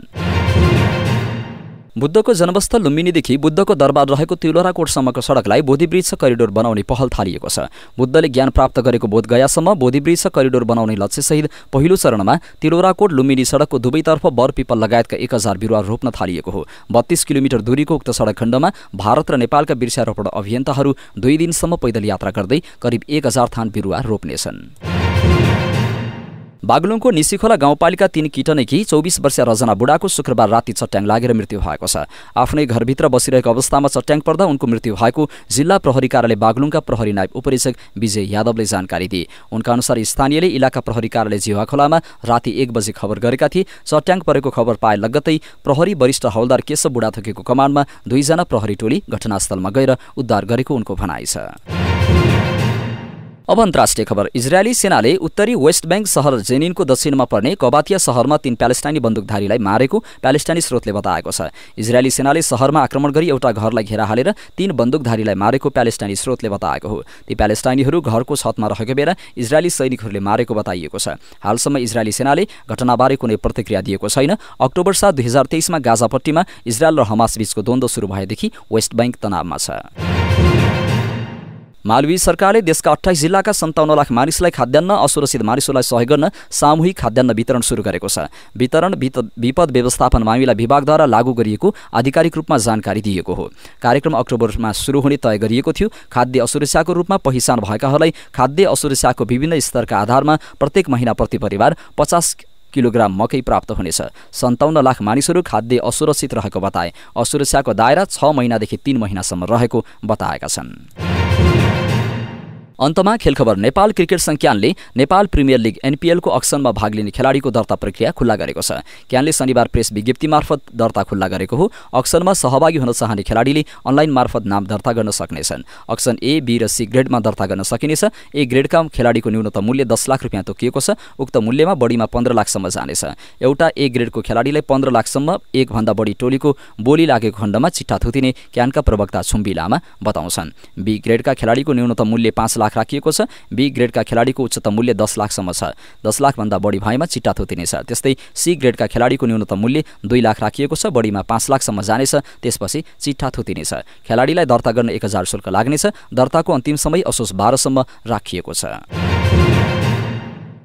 बुद्धको जन्मस्थल लुम्बिनीदेखि बुद्धको दरबार रहेको तिलोराकोटसम्मको सडकलाई बोधिवृक्ष करिडोर बनाउने पहल थालिएको छ बुद्धले ज्ञान प्राप्त गरेको बोधगयासम्म बोधिवृक्ष करिडोर बनाउने लक्ष्यसहित पहिलो चरणमा तिलोराकोट लुम्बिनी सडकको दुवैतर्फ बरपिपल लगायतका एक हजार बिरुवा रोप्न थालिएको हो बत्तीस किलोमिटर दूरीको उक्त सडक खण्डमा भारत र नेपालका वृक्षारोपण अभियन्ताहरू दुई दिनसम्म पैदल यात्रा गर्दै करिब एक हजार थान बिरुवा रोप्नेछन् बागलुङको निसिखोला गाउँपालिका तीन किटनेकी चौबिस वर्षीय रजना बुढाको शुक्रबार राति चट्याङ लागेर मृत्यु भएको छ आफ्नै घरभित्र बसिरहेको अवस्थामा चट्याङ पर्दा उनको मृत्यु भएको जिल्ला प्रहरी कार्यालय बागलुङका प्रहरी नायब उपरीक्षक विजय यादवले जानकारी दिए उनका अनुसार स्थानीयले इलाका प्रहरी कार्यालय जिवा खोलामा राति एक बजे खबर गरेका थिए चट्याङ परेको खबर पाए लगत्तै प्रहरी वरिष्ठ हवलदार केशव बुढाथोकीको कमानमा दुईजना प्रहरी टोली घटनास्थलमा गएर उद्धार गरेको उनको भनाइ छ अब अन्तर्राष्ट्रिय खबर इजरायली सेनाले उत्तरी वेस्ट ब्याङ्क सहर जेनिनको दक्षिणमा पर्ने कबातिया सहरमा तीन प्यालेस्टाइनी बन्दुकधारीलाई मारेको प्यालेस्टाइनी स्रोतले बताएको छ इजरायली सेनाले सहरमा आक्रमण गरी एउटा घरलाई घेरा हालेर तीन बन्दुकधारीलाई मारेको प्यालेस्टाइनी स्रोतले बताएको हो ती प्यालेस्टाइनीहरू घरको छतमा रहेको बेला इजरायली सैनिकहरूले मारेको बताइएको छ हालसम्म इजरायली सेनाले घटनाबारे कुनै प्रतिक्रिया दिएको छैन अक्टोबर सात दुई हजार तेइसमा गाजापट्टिमा इजरायल र हमास बीचको द्वन्द्व सुरु भएदेखि वेस्ट ब्याङ्क तनावमा छ मालवी सरकारले देशका अठाइस जिल्लाका सन्ताउन्न लाख मानिसलाई खाद्यान्न असुरक्षित मानिसहरूलाई सहयोग गर्न सामूहिक खाद्यान्न वितरण सुरु गरेको छ वितरण विपद व्यवस्थापन मामिला विभागद्वारा लागू गरिएको आधिकारिक रूपमा जानकारी दिएको हो कार्यक्रम अक्टोबरमा सुरु हुने तय गरिएको थियो खाद्य असुरक्षाको रूपमा पहिचान भएकाहरूलाई खाद्य असुरक्षाको विभिन्न स्तरका आधारमा प्रत्येक महिना प्रति परिवार पचास किलोग्राम मकै प्राप्त हुनेछ सन्ताउन्न लाख मानिसहरू खाद्य असुरक्षित रहेको बताए असुरक्षाको दायरा छ महिनादेखि तीन महिनासम्म रहेको बताएका छन् अन्तमा खेल खबर नेपाल क्रिकेट सङ्ख्यानले नेपाल प्रिमियर लिग एनपिएलको अक्सनमा भाग लिने खेलाडीको दर्ता प्रक्रिया खुल्ला गरेको छ क्यानले शनिबार प्रेस विज्ञप्ति मार्फत दर्ता खुल्ला गरेको हो अक्सनमा सहभागी हुन चाहने खेलाडीले अनलाइन मार्फत नाम दर्ता गर्न सक्नेछन् अक्सन ए बी र सी ग्रेडमा दर्ता गर्न सकिनेछ ए ग्रेडका खेलाडीको न्यूनतम मूल्य दस लाख रुपियाँ तोकिएको छ उक्त मूल्यमा बढीमा पन्ध्र लाखसम्म जानेछ एउटा ए ग्रेडको खेलाडीलाई पन्ध्र लाखसम्म एकभन्दा बढी टोलीको बोली लागेको खण्डमा चिट्ठा थुतिने क्यानका प्रवक्ता छुम्बी लामा बताउँछन् बी ग्रेडका खेलाडीको न्यूनतम मूल्य पाँच लाख राखिएको छ बी ग्रेडका खेलाडीको उच्चतम मूल्य दस लाखसम्म छ दस लाखभन्दा बढी भएमा चिट्टा थोतिनेछ त्यस्तै सी ग्रेडका खेलाडीको न्यूनतम मूल्य दुई लाख राखिएको छ बढीमा पाँच लाखसम्म जानेछ त्यसपछि चिट्ठा थोतिनेछ खेलाडीलाई दर्ता गर्न एक हजार शुल्क लाग्नेछ दर्ताको अन्तिम समय असोज बाह्रसम्म राखिएको छ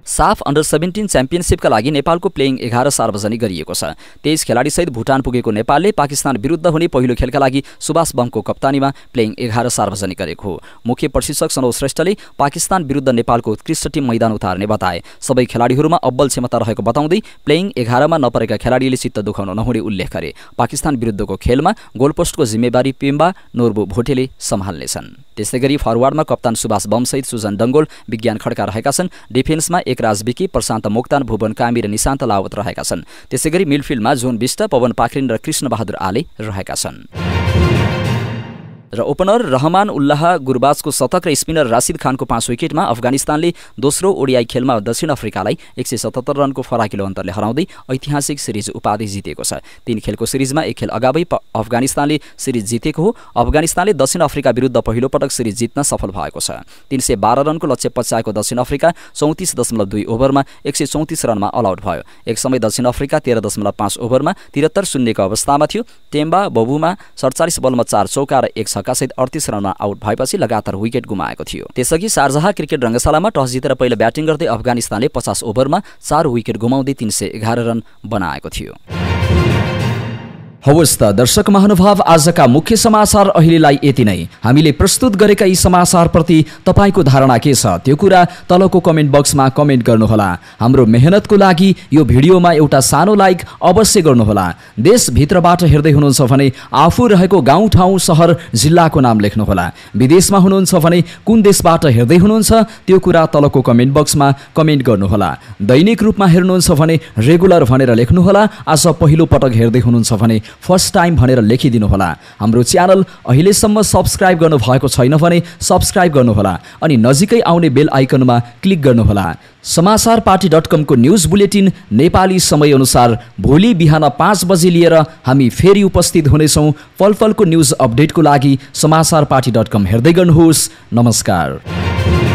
साफ अन्डर सेभेन्टिन च्याम्पियनसिपका लागि नेपालको प्लेइङ एघार सार्वजनिक गरिएको छ तेइस खेलाडीसहित भुटान पुगेको नेपालले पाकिस्तान विरुद्ध हुने पहिलो खेलका लागि सुभाष बमको कप्तानीमा प्लेइङ एघार सार्वजनिक गरेको हो मुख्य प्रशिक्षक सनौ श्रेष्ठले पाकिस्तान विरुद्ध नेपालको उत्कृष्ट टिम मैदान उतार्ने बताए सबै खेलाडीहरूमा अब्बल क्षमता रहेको बताउँदै प्लेइङ एघारमा नपरेका खेलाडीले चित्त दुखाउन नहुने उल्लेख गरे पाकिस्तान विरुद्धको खेलमा गोलपोस्टको जिम्मेवारी पिम्बा नोर्बु भोटेले सम्हाल्नेछन् त्यसै गरी फरवार्डमा कप्तान सुभाष बमसहित सुजन डङ्गोल विज्ञान खड्का रहेका छन् डिफेन्समा एकराज विकी प्रशान्त मोक्तान भुवन कामी र निशान्त लावत रहेका छन् त्यसै गरी मिडफिल्डमा जोन विष्ट पवन पाखरिन र बहादुर आले रहेका छन् र ओपनर रहमान उल्लाह गुरबाजको शतक र स्पिनर राशिद खानको पाँच विकेटमा अफगानिस्तानले दोस्रो ओडिआई खेलमा दक्षिण अफ्रिकालाई एक सय सतहत्तर रनको फराकिलो अन्तरले हराउँदै ऐतिहासिक सिरिज उपाधि जितेको छ तीन खेलको सिरिजमा एक खेल अगावै अफगानिस्तानले सिरिज जितेको हो अफगानिस्तानले दक्षिण अफ्रिका विरुद्ध पहिलोपटक सिरिज जित्न सफल भएको छ तिन सय बाह्र रनको लक्ष्य पचाएको दक्षिण अफ्रिका चौतिस दशमलव दुई ओभरमा एक सय चौतिस रनमा अलआउट भयो एक समय दक्षिण अफ्रिका तेह्र दशमलव पाँच ओभरमा त्रिहत्तर शून्यको अवस्थामा थियो टेम्बा बबुमा सडचालिस बलमा चार चौका र एक छक्का सहित अडतिस रनमा आउट भएपछि लगातार विकेट गुमाएको थियो त्यसअघि सारजहा क्रिकेट रङ्गशालामा टस जितेर पहिलो ब्याटिङ गर्दै अफगानिस्तानले पचास ओभरमा चार विकेट गुमाउँदै तिन सय एघार रन बनाएको थियो हवस् त दर्शक महानुभाव आजका मुख्य समाचार अहिलेलाई यति नै हामीले प्रस्तुत गरेका यी समाचारप्रति तपाईँको धारणा के छ त्यो कुरा तलको कमेन्ट बक्समा कमेन्ट गर्नुहोला हाम्रो मेहनतको लागि यो भिडियोमा एउटा सानो लाइक अवश्य गर्नुहोला देशभित्रबाट हेर्दै हुनुहुन्छ भने आफू रहेको गाउँठाउँ सहर जिल्लाको नाम लेख्नुहोला विदेशमा हुनुहुन्छ भने कुन देशबाट हेर्दै हुनुहुन्छ त्यो कुरा तलको कमेन्ट बक्समा कमेन्ट गर्नुहोला दैनिक रूपमा हेर्नुहुन्छ भने रेगुलर भनेर लेख्नुहोला आज पहिलो पटक हेर्दै हुनुहुन्छ भने फर्स्ट टाइम भनेर लेखिदिनु होला हाम्रो च्यानल अहिलेसम्म सब्सक्राइब गर्नुभएको छैन भने सब्सक्राइब गर्नुहोला अनि नजिकै आउने बेल आइकनमा क्लिक गर्नुहोला समाचार पार्टी डट कमको न्युज बुलेटिन नेपाली समयअनुसार भोलि बिहान पाँच बजी लिएर हामी फेरि उपस्थित हुनेछौँ पलफलको न्युज अपडेटको लागि समाचार पार्टी डट कम हेर्दै गर्नुहोस् नमस्कार